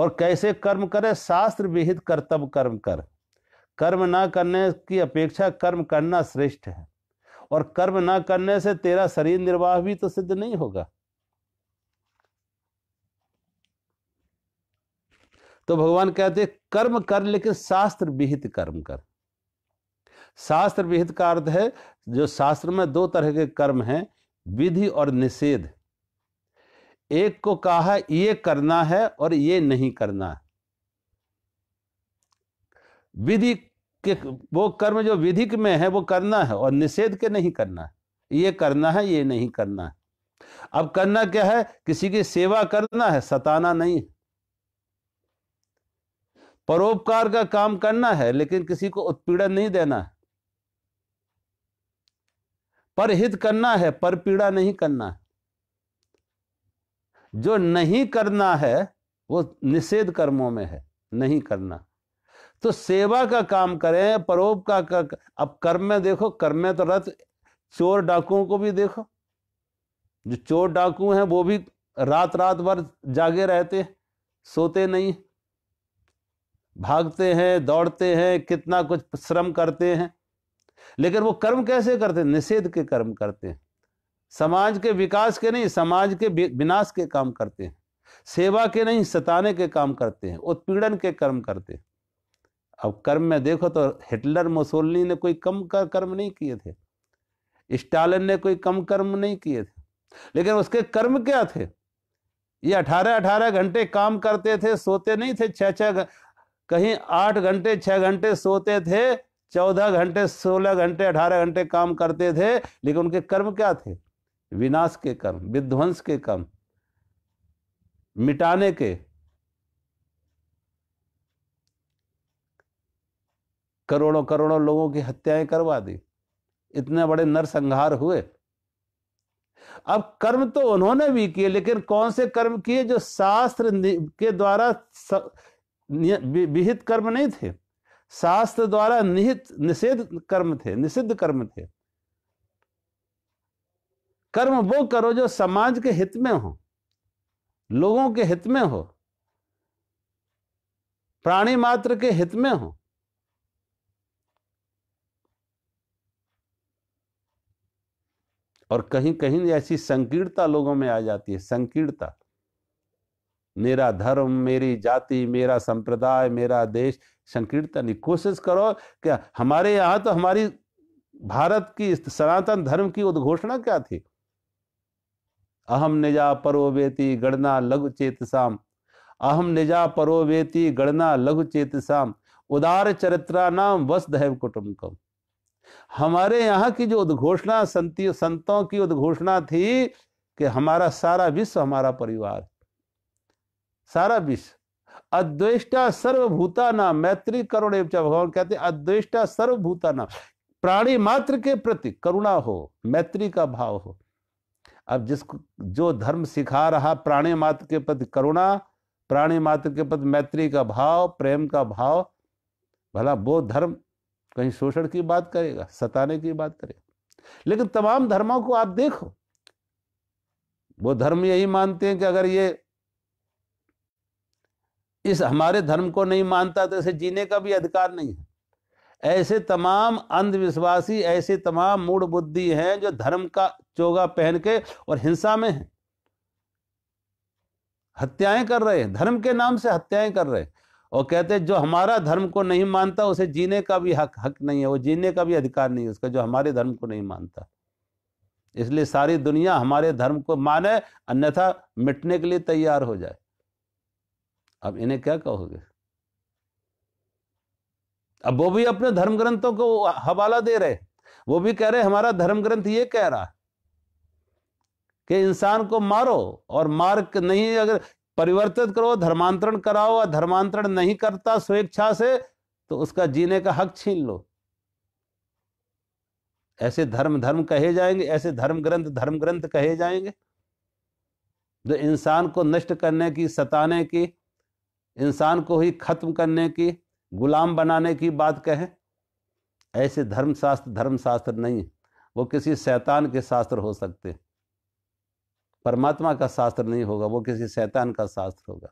और कैसे कर्म करे शास्त्र विहित कर्तव्य कर्म कर कर्म ना करने की अपेक्षा कर्म करना श्रेष्ठ है और कर्म ना करने से तेरा शरीर निर्वाह भी तो सिद्ध नहीं होगा तो भगवान कहते कर्म कर लेकिन शास्त्र विहित कर्म कर शास्त्र विहित का अर्थ है जो शास्त्र में दो तरह के कर्म हैं विधि और निषेध एक को कहा ये करना है और ये नहीं करना विधि कि वो कर्म जो विधिक में है वो करना है और निषेध के नहीं करना है ये करना है ये नहीं करना है अब करना क्या है किसी की सेवा करना है सताना नहीं परोपकार का काम करना है लेकिन किसी को उत्पीड़न नहीं देना है पर हित करना है पर पीड़ा नहीं करना है जो नहीं करना है वो निषेध कर्मों में है नहीं करना तो सेवा का काम करें परोप का, का अब कर्म में देखो कर्म में तो रथ चोर डाकुओं को भी देखो जो चोर डाकू हैं वो भी रात रात भर जागे रहते सोते नहीं भागते हैं दौड़ते हैं कितना कुछ श्रम करते हैं लेकिन वो कर्म कैसे करते हैं निषेध के कर्म करते हैं समाज के विकास के नहीं समाज के विनाश के काम करते हैं सेवा के नहीं सताने के काम करते हैं उत्पीड़न के कर्म करते हैं अब कर्म में देखो तो हिटलर मुसोलनी ने कोई कम का कर्म नहीं किए थे स्टालिन ने कोई कम कर्म नहीं किए थे लेकिन उसके कर्म क्या थे ये अठारह अठारह घंटे काम करते थे सोते नहीं थे छः छः कहीं आठ घंटे छः घंटे सोते थे चौदह घंटे सोलह घंटे अठारह घंटे काम करते थे लेकिन उनके कर्म क्या थे विनाश के कर्म विध्वंस के कर्म मिटाने के करोड़ों करोड़ों लोगों की हत्याएं करवा दी इतने बड़े नरसंहार हुए अब कर्म तो उन्होंने भी किए लेकिन कौन से कर्म किए जो शास्त्र के द्वारा विहित कर्म नहीं थे शास्त्र द्वारा निहित निषेध कर्म थे निषिद्ध कर्म थे कर्म वो करो जो समाज के हित में हो लोगों के हित में हो प्राणी मात्र के हित में हो और कहीं कहीं ऐसी संकीर्णता लोगों में आ जाती है संकीर्णता मेरा धर्म मेरी जाति मेरा संप्रदाय मेरा देश संकीर्णता नहीं कोशिश करो क्या हमारे यहाँ तो हमारी भारत की सनातन धर्म की उद्घोषणा क्या थी अहम निजा परोवेती गणना लघु चेतसाम अहम निजा परोवेती गणना लघु चेतसाम उदार चरित्रा नाम वस दैव कुटुम्बकम हमारे यहाँ की जो उद्घोषणा संतियों संतों की उद्घोषणा थी कि हमारा सारा विश्व हमारा परिवार सारा विश्व अद्वेष्टा सर्वभूता नाम मैत्री करुण एवं भगवान कहते हैं अद्वेष्टा सर्वभूता नाम प्राणी मात्र के प्रति करुणा हो मैत्री का भाव हो अब जिसको जो धर्म सिखा रहा प्राणी मात्र के प्रति करुणा प्राणी मात्र के प्रति मैत्री का भाव प्रेम का भाव भला वो धर्म कहीं शोषण की बात करेगा सताने की बात करेगा लेकिन तमाम धर्मों को आप देखो वो धर्म यही मानते हैं कि अगर ये इस हमारे धर्म को नहीं मानता तो इसे जीने का भी अधिकार नहीं है ऐसे तमाम अंधविश्वासी ऐसे तमाम मूड बुद्धि हैं जो धर्म का चोगा पहन के और हिंसा में हैं हत्याएं कर रहे हैं धर्म के नाम से हत्याएं कर रहे हैं और कहते जो हमारा धर्म को नहीं मानता उसे जीने का भी हक हक नहीं है वो जीने का भी अधिकार नहीं है उसका जो हमारे धर्म को नहीं मानता इसलिए सारी दुनिया हमारे धर्म को माने अन्यथा मिटने के लिए तैयार हो जाए अब इन्हें क्या कहोगे अब वो भी अपने धर्म ग्रंथों को हवाला दे रहे वो भी कह रहे हमारा धर्म ग्रंथ ये कह रहा कि इंसान को मारो और मार नहीं अगर परिवर्तित करो धर्मांतरण कराओ और धर्मांतरण नहीं करता स्वेच्छा से तो उसका जीने का हक छीन लो ऐसे धर्म धर्म कहे जाएंगे ऐसे धर्म ग्रंथ धर्म ग्रंथ कहे जाएंगे जो इंसान को नष्ट करने की सताने की इंसान को ही खत्म करने की गुलाम बनाने की बात कहें ऐसे धर्मशास्त्र धर्मशास्त्र नहीं वो किसी शैतान के शास्त्र हो सकते हैं परमात्मा का शास्त्र नहीं होगा वो किसी शैतान का शास्त्र होगा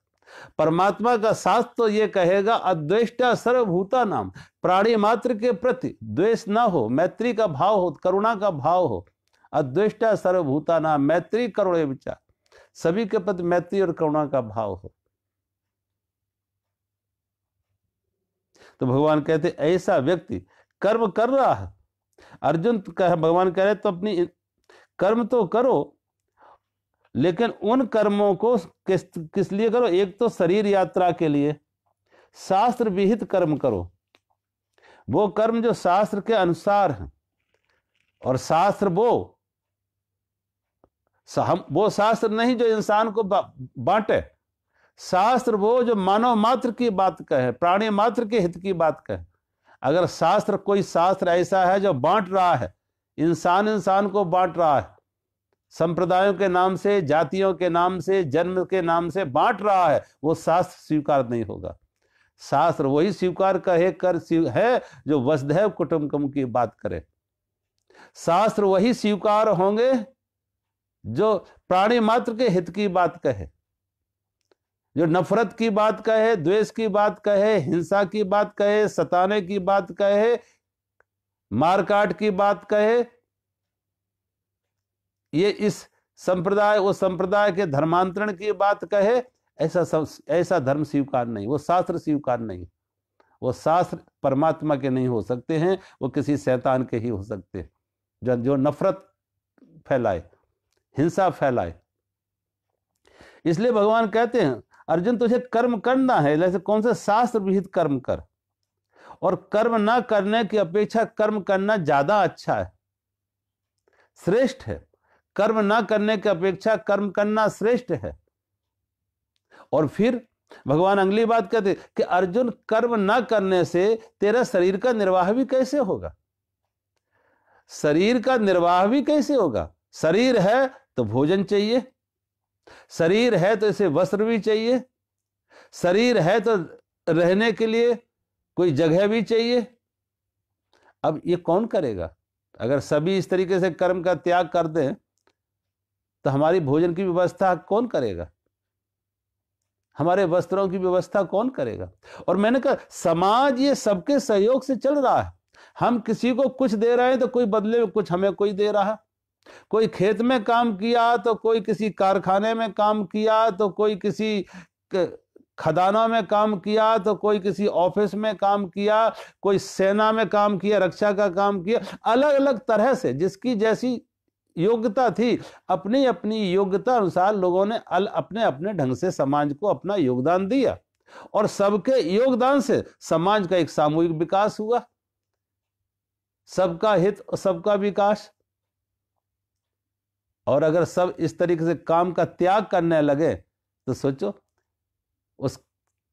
परमात्मा का शास्त्र तो ये कहेगा अद्वेष्टा सर्वभूता नाम प्राणी मात्र के प्रति द्वेष ना हो मैत्री का भाव हो करुणा का भाव हो अद्वेष्टा सर्वभूता नाम मैत्री करुणे विचार सभी के प्रति मैत्री और करुणा का भाव हो तो भगवान कहते ऐसा व्यक्ति कर्म कर रहा है अर्जुन कह भगवान कह रहे तो अपनी कर्म तो करो लेकिन उन कर्मों को किस किस लिए करो एक तो शरीर यात्रा के लिए शास्त्र विहित कर्म करो वो कर्म जो शास्त्र के अनुसार हैं और शास्त्र वो हम वो शास्त्र नहीं जो इंसान को बांटे शास्त्र वो जो मानव मात्र की बात कहे प्राणी मात्र के हित की बात कहे अगर शास्त्र कोई शास्त्र ऐसा है जो बांट रहा है इंसान इंसान को बांट रहा है संप्रदायों के नाम से जातियों के नाम से जन्म के नाम से बांट रहा है वो शास्त्र स्वीकार नहीं होगा शास्त्र वही स्वीकार कहे कर है जो वसुधैव कुटुंबकम की बात करे शास्त्र वही स्वीकार होंगे जो प्राणी मात्र के हित की बात कहे जो नफरत की बात कहे द्वेष की बात कहे हिंसा की बात कहे सताने की बात कहे मारकाट की बात कहे ये इस संप्रदाय वो संप्रदाय के धर्मांतरण की बात कहे ऐसा ऐसा धर्म स्वीकार नहीं वो शास्त्र स्वीकार नहीं वो शास्त्र परमात्मा के नहीं हो सकते हैं वो किसी शैतान के ही हो सकते हैं जो जो नफरत फैलाए हिंसा फैलाए इसलिए भगवान कहते हैं अर्जुन तुझे कर्म करना है जैसे कौन से शास्त्र विहित कर्म कर और कर्म ना करने की अपेक्षा कर्म करना ज्यादा अच्छा है श्रेष्ठ है कर्म ना करने की अपेक्षा कर्म करना श्रेष्ठ है और फिर भगवान अगली बात कहते कि अर्जुन कर्म ना करने से तेरा शरीर का निर्वाह भी कैसे होगा शरीर का निर्वाह भी कैसे होगा शरीर है तो भोजन चाहिए शरीर है तो इसे वस्त्र भी चाहिए शरीर है तो रहने के लिए कोई जगह भी चाहिए अब ये कौन करेगा अगर सभी इस तरीके से कर्म का त्याग कर दें तो हमारी भोजन की व्यवस्था कौन करेगा हमारे वस्त्रों की व्यवस्था कौन करेगा और मैंने कहा समाज ये सबके सहयोग से चल रहा है हम किसी को कुछ दे रहे हैं तो कोई बदले में कुछ हमें कोई दे रहा कोई खेत में काम किया तो कोई किसी कारखाने में काम किया तो कोई किसी खदाना में काम किया तो कोई किसी ऑफिस में काम किया कोई सेना में काम किया रक्षा का काम किया अलग अलग तरह से जिसकी जैसी योग्यता थी अपनी अपनी योग्यता अनुसार लोगों ने अल अपने अपने ढंग से समाज को अपना योगदान दिया और सबके योगदान से समाज का एक सामूहिक विकास हुआ सबका हित सबका विकास और अगर सब इस तरीके से काम का त्याग करने लगे तो सोचो उस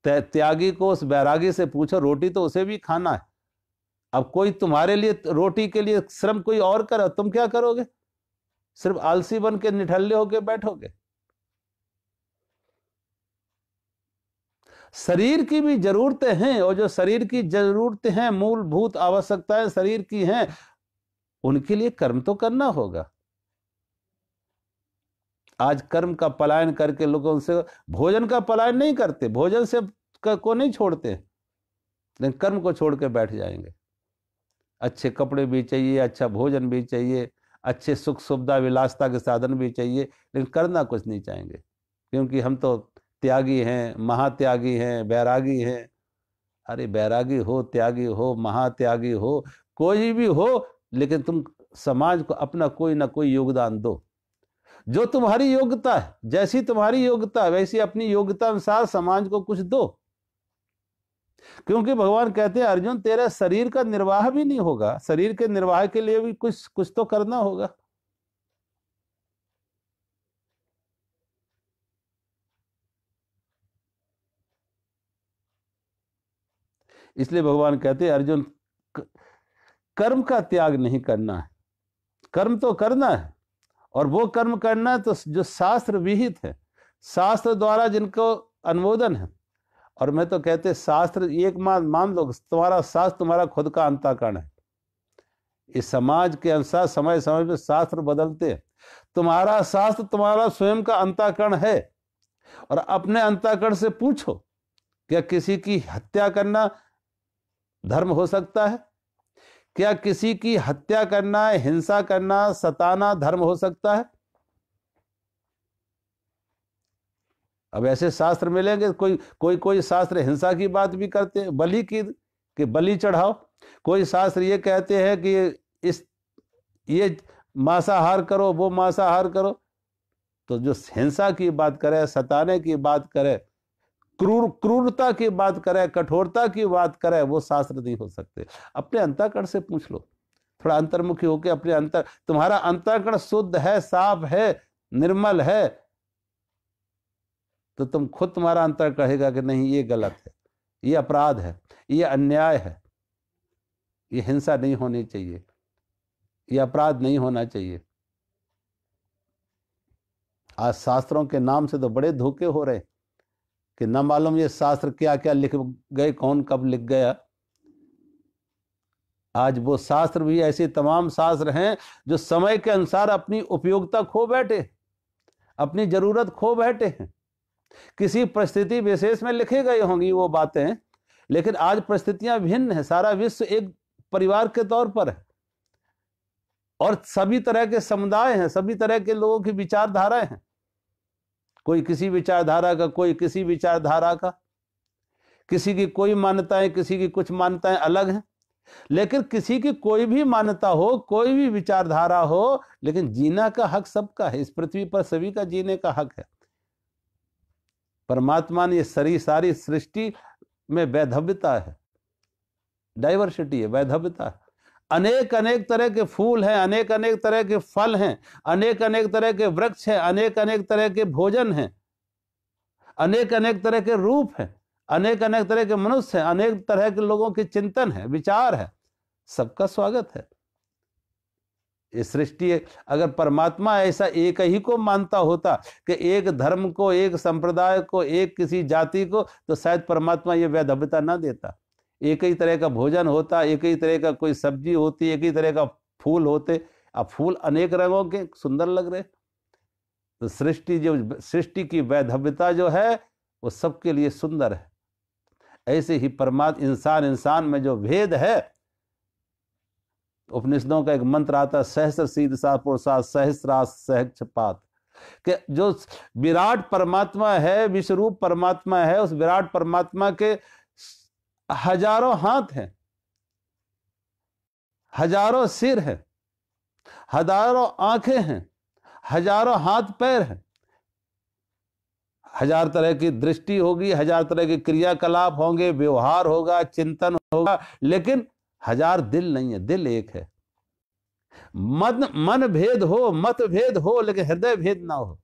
त्यागी को उस बैरागी से पूछो रोटी तो उसे भी खाना है अब कोई तुम्हारे लिए रोटी के लिए श्रम कोई और करे तुम क्या करोगे सिर्फ आलसी बन के निठल्ले होके बैठोगे शरीर की भी जरूरतें हैं और जो शरीर की जरूरतें हैं मूलभूत आवश्यकताएं है, शरीर की हैं उनके लिए कर्म तो करना होगा आज कर्म का पलायन करके लोगों से भोजन का पलायन नहीं करते भोजन से को नहीं छोड़ते लेकिन कर्म को छोड़ के बैठ जाएंगे अच्छे कपड़े भी चाहिए अच्छा भोजन भी चाहिए अच्छे सुख सुविधा विलासता के साधन भी चाहिए लेकिन करना कुछ नहीं चाहेंगे क्योंकि हम तो त्यागी हैं महात्यागी हैं बैरागी हैं अरे बैरागी हो त्यागी हो महात्यागी हो कोई भी हो लेकिन तुम समाज को अपना कोई ना कोई योगदान दो जो तुम्हारी योग्यता है जैसी तुम्हारी योग्यता है वैसी अपनी योग्यता अनुसार समाज को कुछ दो क्योंकि भगवान कहते हैं अर्जुन तेरा शरीर का निर्वाह भी नहीं होगा शरीर के निर्वाह के लिए भी कुछ कुछ तो करना होगा इसलिए भगवान कहते हैं अर्जुन कर्म का त्याग नहीं करना है कर्म तो करना है और वो कर्म करना है तो जो शास्त्र विहित है शास्त्र द्वारा जिनको अनुमोदन है और मैं तो कहते शास्त्र एक मान मान लो तुम्हारा शास्त्र तुम्हारा खुद का अंताकरण है इस समाज के अनुसार समय समय पर शास्त्र बदलते हैं तुम्हारा शास्त्र तुम्हारा स्वयं का अंताकरण है और अपने अंताकरण से पूछो क्या किसी की हत्या करना धर्म हो सकता है क्या किसी की हत्या करना हिंसा करना सताना धर्म हो सकता है अब ऐसे शास्त्र मिलेंगे कोई कोई कोई शास्त्र हिंसा की बात भी करते हैं बलि की कि बलि चढ़ाओ कोई शास्त्र ये कहते हैं कि इस ये मांसाहार करो वो मांसाहार करो तो जो हिंसा की बात करे सताने की बात करे क्रूर क्रूरता की बात करे कठोरता की बात करे वो शास्त्र नहीं हो सकते अपने अंतःकरण से पूछ लो थोड़ा अंतर्मुखी होकर अपने अंतर तुम्हारा अंतःकरण शुद्ध है साफ है निर्मल है तो तुम खुद तुम्हारा अंतर कहेगा कि नहीं ये गलत है ये अपराध है ये अन्याय है ये हिंसा नहीं होनी चाहिए ये अपराध नहीं होना चाहिए आज शास्त्रों के नाम से तो बड़े धोखे हो रहे कि न मालूम ये शास्त्र क्या क्या लिख गए कौन कब लिख गया आज वो शास्त्र भी ऐसे तमाम शास्त्र हैं जो समय के अनुसार अपनी उपयोगिता खो बैठे अपनी जरूरत खो बैठे हैं किसी परिस्थिति विशेष में लिखी गई होंगी वो बातें लेकिन आज परिस्थितियां भिन्न है सारा विश्व एक परिवार के तौर पर है और सभी तरह के समुदाय हैं सभी तरह के लोगों की विचारधाराएं हैं कोई किसी विचारधारा का कोई किसी विचारधारा का किसी की कोई मान्यताएं किसी की कुछ मान्यताएं अलग हैं लेकिन किसी की कोई भी मान्यता हो कोई भी विचारधारा हो लेकिन जीना का हक सबका है इस पृथ्वी पर सभी का जीने का हक है परमात्मा ने ये सरी सारी सृष्टि में वैधव्यता है डाइवर्सिटी है वैधव्यता है अनेक अनेक तरह के फूल हैं अनेक अनेक तरह के फल हैं अनेक अनेक तरह के वृक्ष हैं अनेक अनेक तरह के भोजन हैं अनेक अनेक तरह के रूप हैं अनेक अनेक तरह के मनुष्य हैं अनेक तरह के लोगों के चिंतन है विचार है सबका स्वागत है सृष्टि अगर परमात्मा ऐसा एक ही को मानता होता कि एक धर्म को एक संप्रदाय को एक किसी जाति को तो शायद परमात्मा ये वैधव्यता ना देता एक ही तरह का भोजन होता एक ही तरह का कोई सब्जी होती एक ही तरह का फूल होते अब फूल अनेक रंगों के सुंदर लग रहे तो सृष्टि जो सृष्टि की वैधव्यता जो है वो सबके लिए सुंदर है ऐसे ही परमात्मा इंसान इंसान में जो भेद है तो उपनिषदों का एक मंत्र आता है सहस्र सीध सा पुरुषा सहस्रास छपात कि जो विराट परमात्मा है विश्वरूप परमात्मा है उस विराट परमात्मा के हजारों हाथ हैं हजारों सिर हैं हजारों आंखें हैं हजारों हाथ पैर हैं हजार तरह की दृष्टि होगी हजार तरह के क्रियाकलाप होंगे व्यवहार होगा चिंतन होगा लेकिन हजार दिल नहीं है दिल एक है मन मन भेद हो मत भेद हो लेकिन हृदय भेद ना हो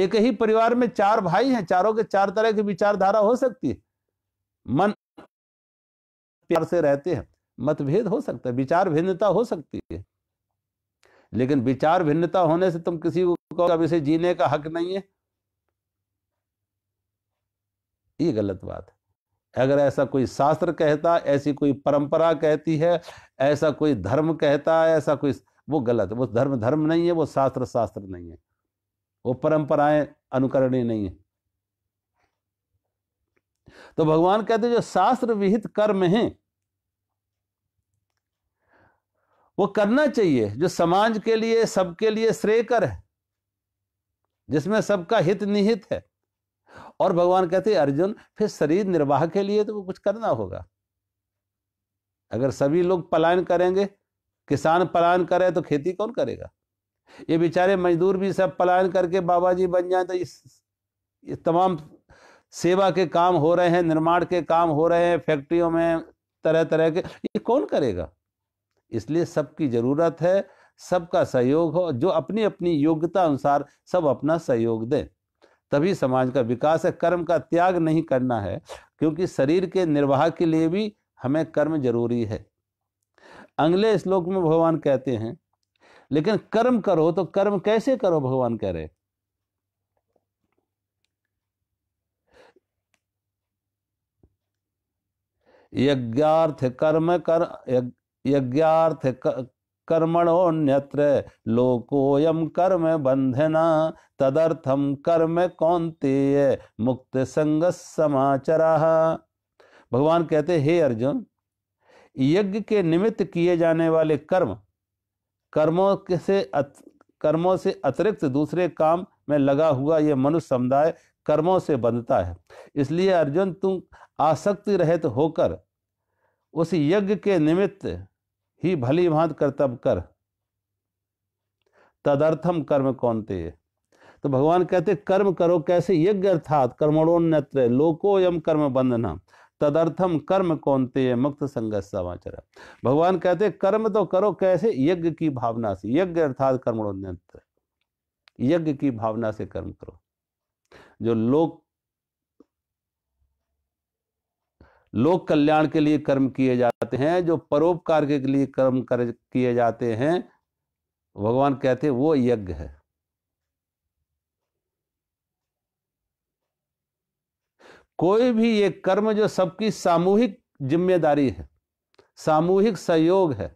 एक ही परिवार में चार भाई हैं चारों के चार तरह की विचारधारा हो सकती है मन प्यार से रहते हैं मतभेद हो सकता है विचार भिन्नता हो सकती है लेकिन विचार भिन्नता होने से तुम किसी को कहो अब इसे जीने का हक नहीं है ये गलत बात है अगर ऐसा कोई शास्त्र कहता ऐसी कोई परंपरा कहती है ऐसा कोई धर्म कहता है ऐसा कोई वो गलत है वो धर्म धर्म नहीं है वो शास्त्र शास्त्र नहीं है वो परंपराएं अनुकरणीय नहीं है तो भगवान कहते जो शास्त्र विहित कर्म है वो करना चाहिए जो समाज के लिए सबके लिए श्रेयकर है जिसमें सबका हित निहित है और भगवान कहते अर्जुन फिर शरीर निर्वाह के लिए तो कुछ करना होगा अगर सभी लोग पलायन करेंगे किसान पलायन करे तो खेती कौन करेगा ये बेचारे मजदूर भी सब पलायन करके बाबा जी बन जाए तो इस, इस तमाम सेवा के काम हो रहे हैं निर्माण के काम हो रहे हैं फैक्ट्रियों में तरह तरह के ये कौन करेगा इसलिए सबकी जरूरत है सबका सहयोग हो जो अपनी अपनी योग्यता अनुसार सब अपना सहयोग दें तभी समाज का विकास है कर्म का त्याग नहीं करना है क्योंकि शरीर के निर्वाह के लिए भी हमें कर्म जरूरी है अगले श्लोक में भगवान कहते हैं लेकिन कर्म करो तो कर्म कैसे करो भगवान कह रहे यज्ञार्थ कर्म कर यज्ञार्थ कर्मणोन्यत्र लोकोयम कर्म बंधना तदर्थम कर्म कौनतेय मुक्त संग समाचरा भगवान कहते हे अर्जुन यज्ञ के निमित्त किए जाने वाले कर्म कर्मों से अत, कर्मों से अतिरिक्त दूसरे काम में लगा हुआ यह मनुष्य समुदाय कर्मों से बंधता है इसलिए अर्जुन तुम आसक्ति रहित होकर उस यज्ञ के निमित्त ही भली भांत कर्तव्य कर तदर्थम कर्म कौनते तो भगवान कहते कर्म करो कैसे यज्ञ अर्थात कर्मणोन्नत्र लोको यम कर्म बंधना तदर्थम कर्म कौनते मुक्त संगत समाचार भगवान कहते कर्म तो करो कैसे यज्ञ की भावना से यज्ञ अर्थात कर्मणोन्नत्र यज्ञ की भावना से कर्म करो जो लोक लोक कल्याण के लिए कर्म किए जाते हैं जो परोपकार के लिए कर्म कर किए जाते हैं भगवान कहते हैं वो यज्ञ है कोई भी ये कर्म जो सबकी सामूहिक जिम्मेदारी है सामूहिक सहयोग है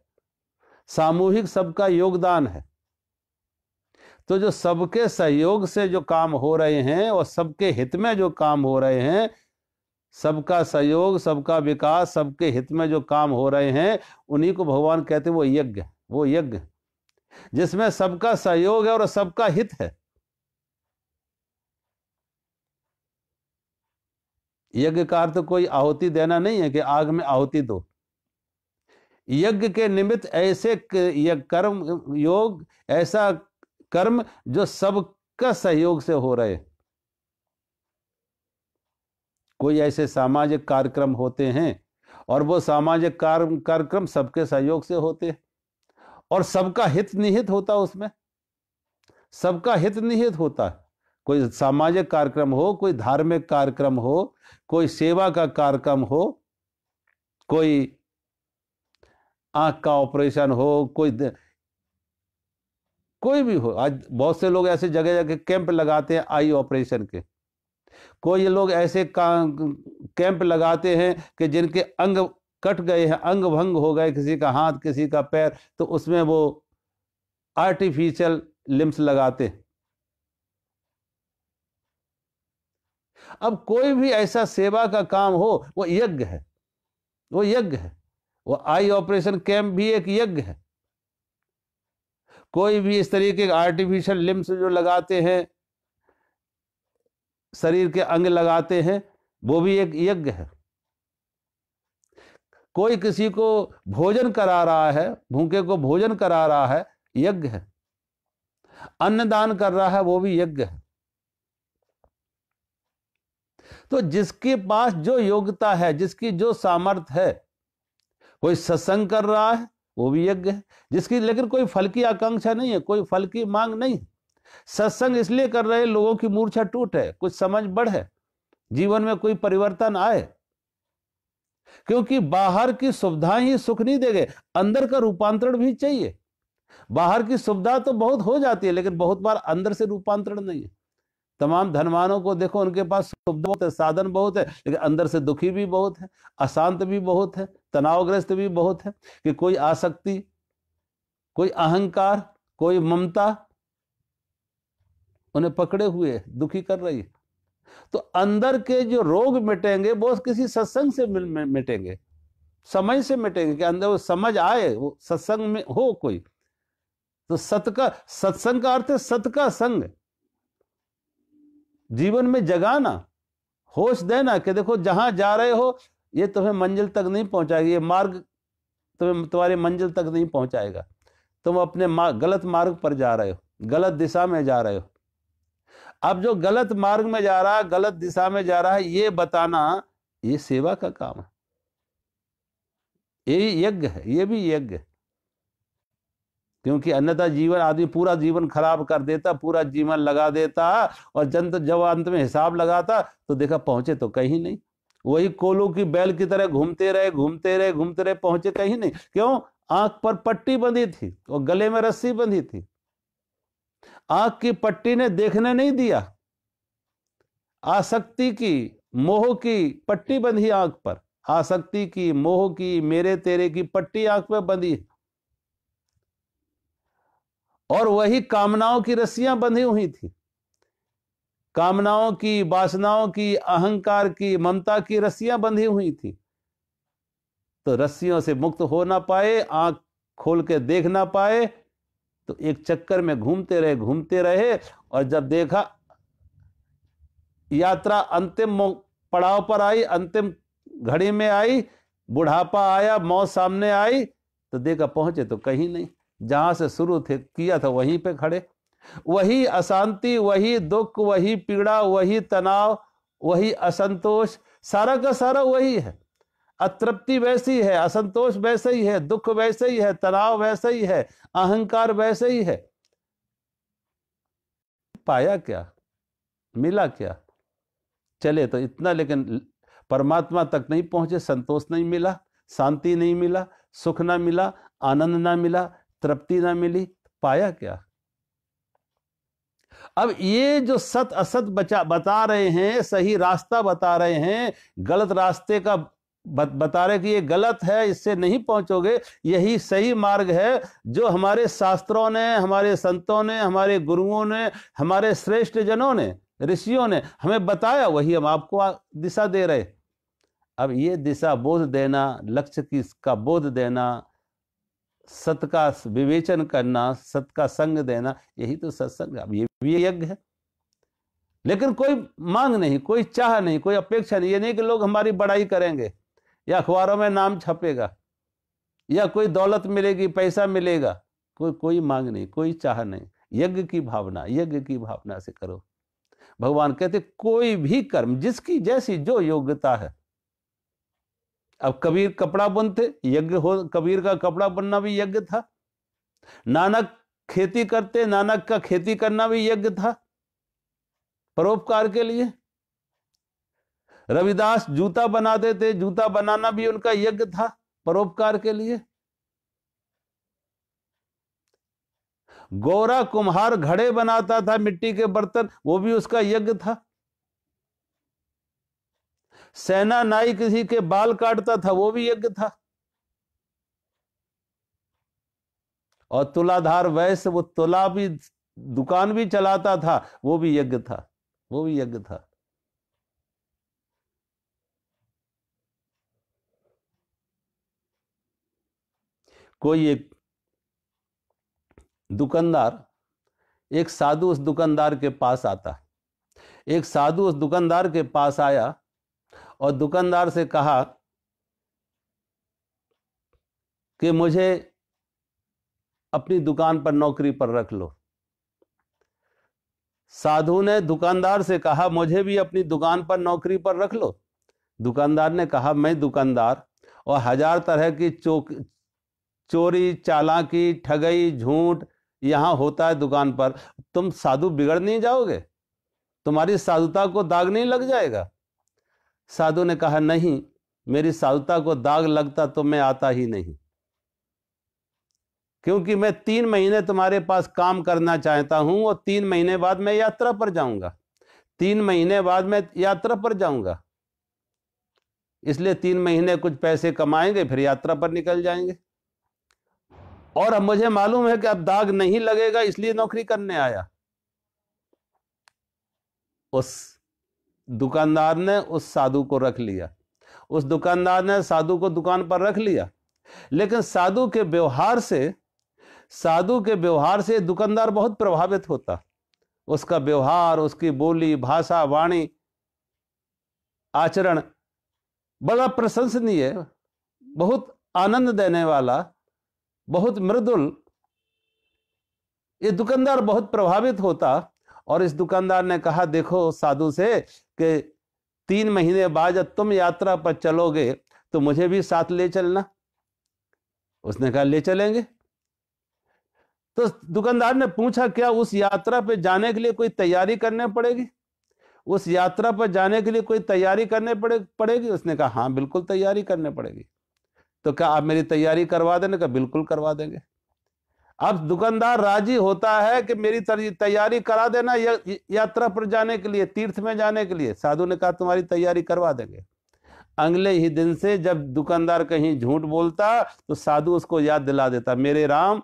सामूहिक सबका योगदान है तो जो सबके सहयोग से जो काम हो रहे हैं और सबके हित में जो काम हो रहे हैं सबका सहयोग सबका विकास सबके हित में जो काम हो रहे हैं उन्हीं को भगवान कहते हैं वो यज्ञ वो यज्ञ जिसमें सबका सहयोग है और सबका हित है यज्ञ का अर्थ कोई आहुति देना नहीं है कि आग में आहुति दो यज्ञ के निमित्त ऐसे कर्म योग ऐसा कर्म जो सबका सहयोग से हो रहे हैं कोई ऐसे सामाजिक कार्यक्रम होते हैं और वो सामाजिक कार्य कार्यक्रम सबके सहयोग से होते हैं और सबका हित निहित होता है उसमें सबका हित निहित होता है कोई सामाजिक कार्यक्रम हो कोई धार्मिक कार्यक्रम हो कोई सेवा का कार्यक्रम हो कोई आंख का ऑपरेशन हो कोई कोई भी हो आज बहुत से लोग ऐसे जगह जगह कैंप लगाते हैं आई ऑपरेशन के कोई लोग ऐसे कैंप लगाते हैं कि जिनके अंग कट गए हैं अंग भंग हो गए किसी का हाथ किसी का पैर तो उसमें वो आर्टिफिशियल लिम्स लगाते अब कोई भी ऐसा सेवा का काम हो वो यज्ञ है वो यज्ञ है वो आई ऑपरेशन कैंप भी एक यज्ञ है कोई भी इस तरीके के आर्टिफिशियल लिम्स जो लगाते हैं शरीर के अंग लगाते हैं वो भी एक यज्ञ है कोई किसी को भोजन करा रहा है भूखे को भोजन करा रहा है यज्ञ है अन्नदान कर रहा है वो भी यज्ञ है तो जिसके पास जो योग्यता है जिसकी जो सामर्थ्य है कोई सत्संग कर रहा है वो भी यज्ञ है जिसकी लेकिन कोई फल की आकांक्षा नहीं है कोई फल की मांग नहीं है सत्संग इसलिए कर रहे लोगों की मूर्छा टूटे कुछ समझ बढ़े जीवन में कोई परिवर्तन आए क्योंकि बाहर की सुविधाएं ही सुख नहीं देंगे अंदर का रूपांतरण भी चाहिए बाहर की सुविधा तो बहुत हो जाती है लेकिन बहुत बार अंदर से रूपांतरण नहीं है तमाम धनवानों को देखो उनके पास सुविधा बहुत है साधन बहुत है लेकिन अंदर से दुखी भी बहुत है अशांत भी बहुत है तनावग्रस्त भी बहुत है कि कोई आसक्ति कोई अहंकार कोई ममता उन्हें पकड़े हुए दुखी कर रही है तो अंदर के जो रोग मिटेंगे वो किसी सत्संग से मिटेंगे समय से मिटेंगे कि अंदर वो समझ आए वो सत्संग में हो कोई तो सत का सत्संग का अर्थ है सत का संग जीवन में जगाना होश देना कि देखो जहां जा रहे हो ये तुम्हें मंजिल तक नहीं पहुंचाएगी ये मार्ग तुम्हें तुम्हारी मंजिल तक नहीं पहुंचाएगा तुम अपने मार्ग गलत मार्ग पर जा रहे हो गलत दिशा में जा रहे हो अब जो गलत मार्ग में जा रहा है गलत दिशा में जा रहा है ये बताना ये सेवा का काम है ये यज्ञ है ये भी यज्ञ है क्योंकि अन्यथा जीवन आदमी पूरा जीवन खराब कर देता पूरा जीवन लगा देता और जंत जब अंत में हिसाब लगाता तो देखा पहुंचे तो कहीं नहीं वही कोलों की बैल की तरह घूमते रहे घूमते रहे घूमते रहे पहुंचे कहीं नहीं क्यों आंख पर पट्टी बंधी थी और गले में रस्सी बंधी थी आंख की पट्टी ने देखने नहीं दिया आसक्ति की मोह की पट्टी बंधी आंख पर आसक्ति की मोह की मेरे तेरे की पट्टी आंख पर बंधी और वही कामनाओं की रस्सियां बंधी हुई थी कामनाओं की वासनाओं की अहंकार की ममता की रस्सियां बंधी हुई थी तो रस्सियों से मुक्त हो ना पाए आंख खोल के देख ना पाए तो एक चक्कर में घूमते रहे घूमते रहे और जब देखा यात्रा अंतिम पड़ाव पर आई अंतिम घड़ी में आई बुढ़ापा आया मौत सामने आई तो देखा पहुंचे तो कहीं नहीं जहां से शुरू थे किया था वहीं पे खड़े वही अशांति वही दुख वही पीड़ा वही तनाव वही असंतोष सारा का सारा वही है अतृप्ति वैसी है असंतोष वैसे ही है दुख वैसे ही है तनाव वैसे ही है अहंकार वैसे ही है पाया क्या मिला क्या चले तो इतना लेकिन परमात्मा तक नहीं पहुंचे संतोष नहीं मिला शांति नहीं मिला सुख ना मिला आनंद ना मिला तृप्ति ना मिली पाया क्या अब ये जो सत असत बचा बता रहे हैं सही रास्ता बता रहे हैं गलत रास्ते का बत, बता रहे कि ये गलत है इससे नहीं पहुंचोगे यही सही मार्ग है जो हमारे शास्त्रों ने हमारे संतों ने हमारे गुरुओं ने हमारे श्रेष्ठ जनों ने ऋषियों ने हमें बताया वही हम आपको दिशा दे रहे अब ये दिशा बोध देना लक्ष्य की का बोध देना सत का विवेचन करना सत का संग देना यही तो सत्संग अब ये भी यज्ञ है लेकिन कोई मांग नहीं कोई चाह नहीं कोई अपेक्षा नहीं ये नहीं कि लोग हमारी बड़ाई करेंगे या अखबारों में नाम छपेगा या कोई दौलत मिलेगी पैसा मिलेगा कोई कोई मांग नहीं कोई चाह नहीं यज्ञ की भावना यज्ञ की भावना से करो भगवान कहते कोई भी कर्म जिसकी जैसी जो योग्यता है अब कबीर कपड़ा बुनते यज्ञ हो कबीर का कपड़ा बुनना भी यज्ञ था नानक खेती करते नानक का खेती करना भी यज्ञ था परोपकार के लिए रविदास जूता बनाते थे जूता बनाना भी उनका यज्ञ था परोपकार के लिए गौरा कुम्हार घड़े बनाता था मिट्टी के बर्तन वो भी उसका यज्ञ था सेना नाई किसी के बाल काटता था वो भी यज्ञ था और तुलाधार वैश्य वो तुला भी दुकान भी चलाता था वो भी यज्ञ था वो भी यज्ञ था कोई एक दुकानदार एक साधु उस दुकानदार के पास आता एक साधु उस दुकानदार के पास आया और दुकानदार से कहा कि मुझे अपनी दुकान पर नौकरी पर रख लो साधु ने दुकानदार से कहा मुझे भी अपनी दुकान पर नौकरी पर रख लो दुकानदार ने कहा मैं दुकानदार और हजार तरह की चोक चोरी चालाकी ठगई झूठ यहाँ होता है दुकान पर तुम साधु बिगड़ नहीं जाओगे तुम्हारी साधुता को दाग नहीं लग जाएगा साधु ने कहा नहीं मेरी साधुता को दाग लगता तो मैं आता ही नहीं क्योंकि मैं तीन महीने तुम्हारे पास काम करना चाहता हूं और तीन महीने बाद मैं यात्रा पर जाऊंगा तीन महीने बाद मैं यात्रा पर जाऊंगा इसलिए तीन महीने कुछ पैसे कमाएंगे फिर यात्रा पर निकल जाएंगे और अब मुझे मालूम है कि अब दाग नहीं लगेगा इसलिए नौकरी करने आया उस दुकानदार ने उस साधु को रख लिया उस दुकानदार ने साधु को दुकान पर रख लिया लेकिन साधु के व्यवहार से साधु के व्यवहार से दुकानदार बहुत प्रभावित होता उसका व्यवहार उसकी बोली भाषा वाणी आचरण बड़ा प्रशंसनीय बहुत आनंद देने वाला बहुत मृदुल ये दुकानदार बहुत प्रभावित होता और इस दुकानदार ने कहा देखो साधु से कि तीन महीने बाद जब तुम यात्रा पर चलोगे तो मुझे भी साथ ले चलना उसने कहा ले चलेंगे तो दुकानदार ने पूछा क्या उस यात्रा पर जाने के लिए कोई तैयारी करने पड़ेगी उस यात्रा पर जाने के लिए कोई तैयारी करने पड़े पड़ेगी उसने कहा हाँ बिल्कुल तैयारी करने पड़ेगी तो क्या आप मेरी तैयारी करवा देने का बिल्कुल करवा देंगे अब दुकानदार राजी होता है कि मेरी तैयारी करा देना या, यात्रा पर जाने के लिए तीर्थ में जाने के लिए साधु ने कहा तुम्हारी तैयारी करवा देंगे अगले ही दिन से जब दुकानदार कहीं झूठ बोलता तो साधु उसको याद दिला देता मेरे राम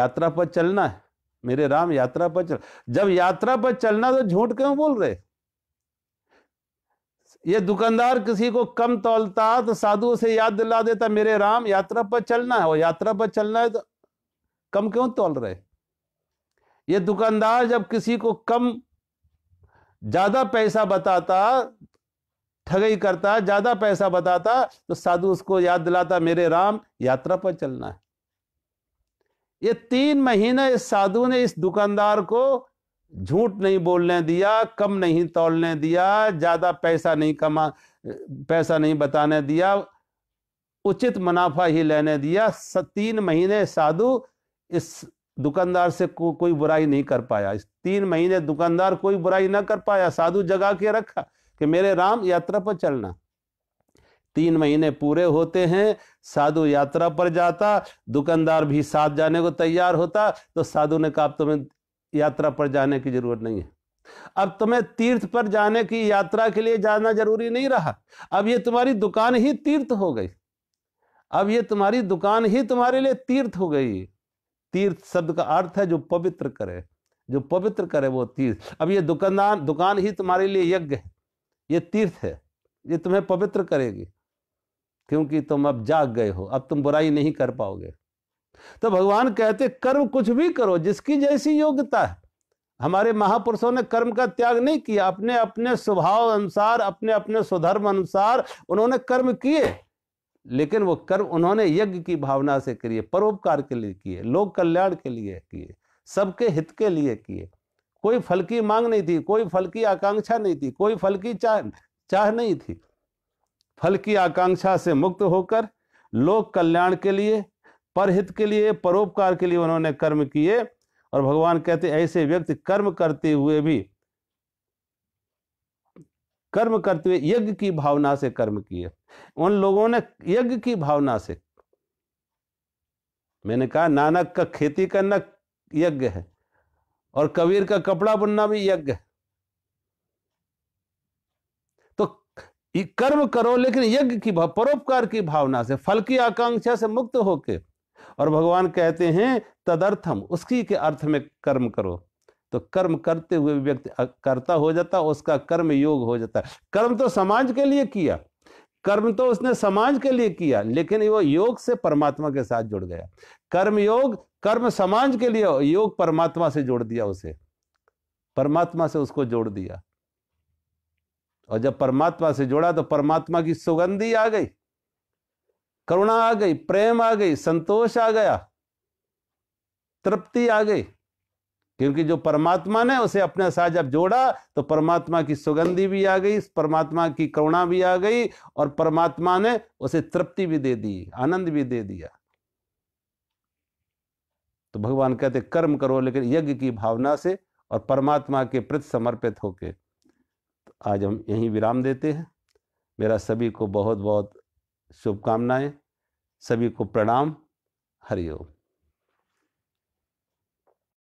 यात्रा पर चलना है मेरे राम यात्रा पर चल जब यात्रा पर चलना तो झूठ क्यों बोल रहे ये दुकानदार किसी को कम तोलता तो साधु से याद दिला देता मेरे राम यात्रा पर चलना है और यात्रा पर चलना है तो कम क्यों तोल रहे ये दुकानदार जब किसी को कम ज्यादा पैसा बताता ठगई करता ज्यादा पैसा बताता तो साधु उसको याद दिलाता मेरे राम यात्रा पर चलना है ये तीन महीने इस साधु ने इस दुकानदार को झूठ नहीं बोलने दिया कम नहीं तोलने दिया ज़्यादा पैसा नहीं कमा पैसा नहीं बताने दिया उचित मुनाफा ही लेने दिया तीन महीने साधु इस दुकानदार से को, कोई बुराई नहीं कर पाया इस तीन महीने दुकानदार कोई बुराई ना कर पाया साधु जगा के रखा कि मेरे राम यात्रा पर चलना तीन महीने पूरे होते हैं साधु यात्रा पर जाता दुकानदार भी साथ जाने को तैयार होता तो साधु ने कहा तुम्हें यात्रा पर जाने की जरूरत नहीं है अब तुम्हें तीर्थ पर जाने की यात्रा के लिए जाना जरूरी नहीं रहा अब ये तुम्हारी दुकान ही तीर्थ हो गई अब ये तुम्हारी दुकान ही तुम्हारे लिए तीर्थ हो गई तीर्थ शब्द का अर्थ है जो पवित्र करे जो पवित्र करे वो तीर्थ अब ये दुकानदार दुकान ही तुम्हारे लिए यज्ञ है ये तीर्थ है ये तुम्हें पवित्र करेगी क्योंकि तुम अब जाग गए हो अब तुम बुराई नहीं कर पाओगे तो भगवान कहते कर्म कुछ भी करो जिसकी जैसी योग्यता है हमारे महापुरुषों ने कर्म का त्याग नहीं किया अपने अपने स्वभाव अनुसार अपने अपने स्वधर्म अनुसार उन्होंने कर्म किए लेकिन वो कर्म उन्होंने यज्ञ की भावना से किए परोपकार के लिए किए लोक कल्याण के लिए किए सबके हित के लिए किए कोई फल की मांग नहीं थी कोई फल की आकांक्षा नहीं थी कोई फल की चाह चाह नहीं थी फल की आकांक्षा से मुक्त होकर लोक कल्याण के लिए परहित के लिए परोपकार के लिए उन्होंने कर्म किए और भगवान कहते ऐसे व्यक्ति कर्म करते हुए भी कर्म करते हुए यज्ञ की भावना से कर्म किए उन लोगों ने यज्ञ की भावना से मैंने कहा नानक का खेती करना यज्ञ है और कबीर का कपड़ा बुनना भी यज्ञ है तो कर्म करो लेकिन यज्ञ की भाव परोपकार की भावना से फल की आकांक्षा से मुक्त होके और भगवान कहते हैं तदर्थम उसकी के अर्थ में कर्म करो तो कर्म करते हुए व्यक्ति करता हो जाता उसका कर्म योग हो जाता कर्म तो समाज के लिए किया कर्म तो उसने समाज के लिए किया लेकिन वो योग से परमात्मा के साथ जुड़ गया कर्म योग कर्म समाज के लिए योग परमात्मा से जोड़ दिया उसे परमात्मा से उसको जोड़ दिया और जब परमात्मा से जोड़ा तो परमात्मा की सुगंधी आ गई करुणा आ गई प्रेम आ गई संतोष आ गया तृप्ति आ गई क्योंकि जो परमात्मा ने उसे अपने साथ जब जोड़ा तो परमात्मा की सुगंधी भी आ गई परमात्मा की करुणा भी आ गई और परमात्मा ने उसे तृप्ति भी दे दी आनंद भी दे दिया तो भगवान कहते कर्म करो लेकिन यज्ञ की भावना से और परमात्मा के प्रति समर्पित होके तो आज हम यहीं विराम देते हैं मेरा सभी को बहुत बहुत शुभकामनाएं सभी को प्रणाम हरिओम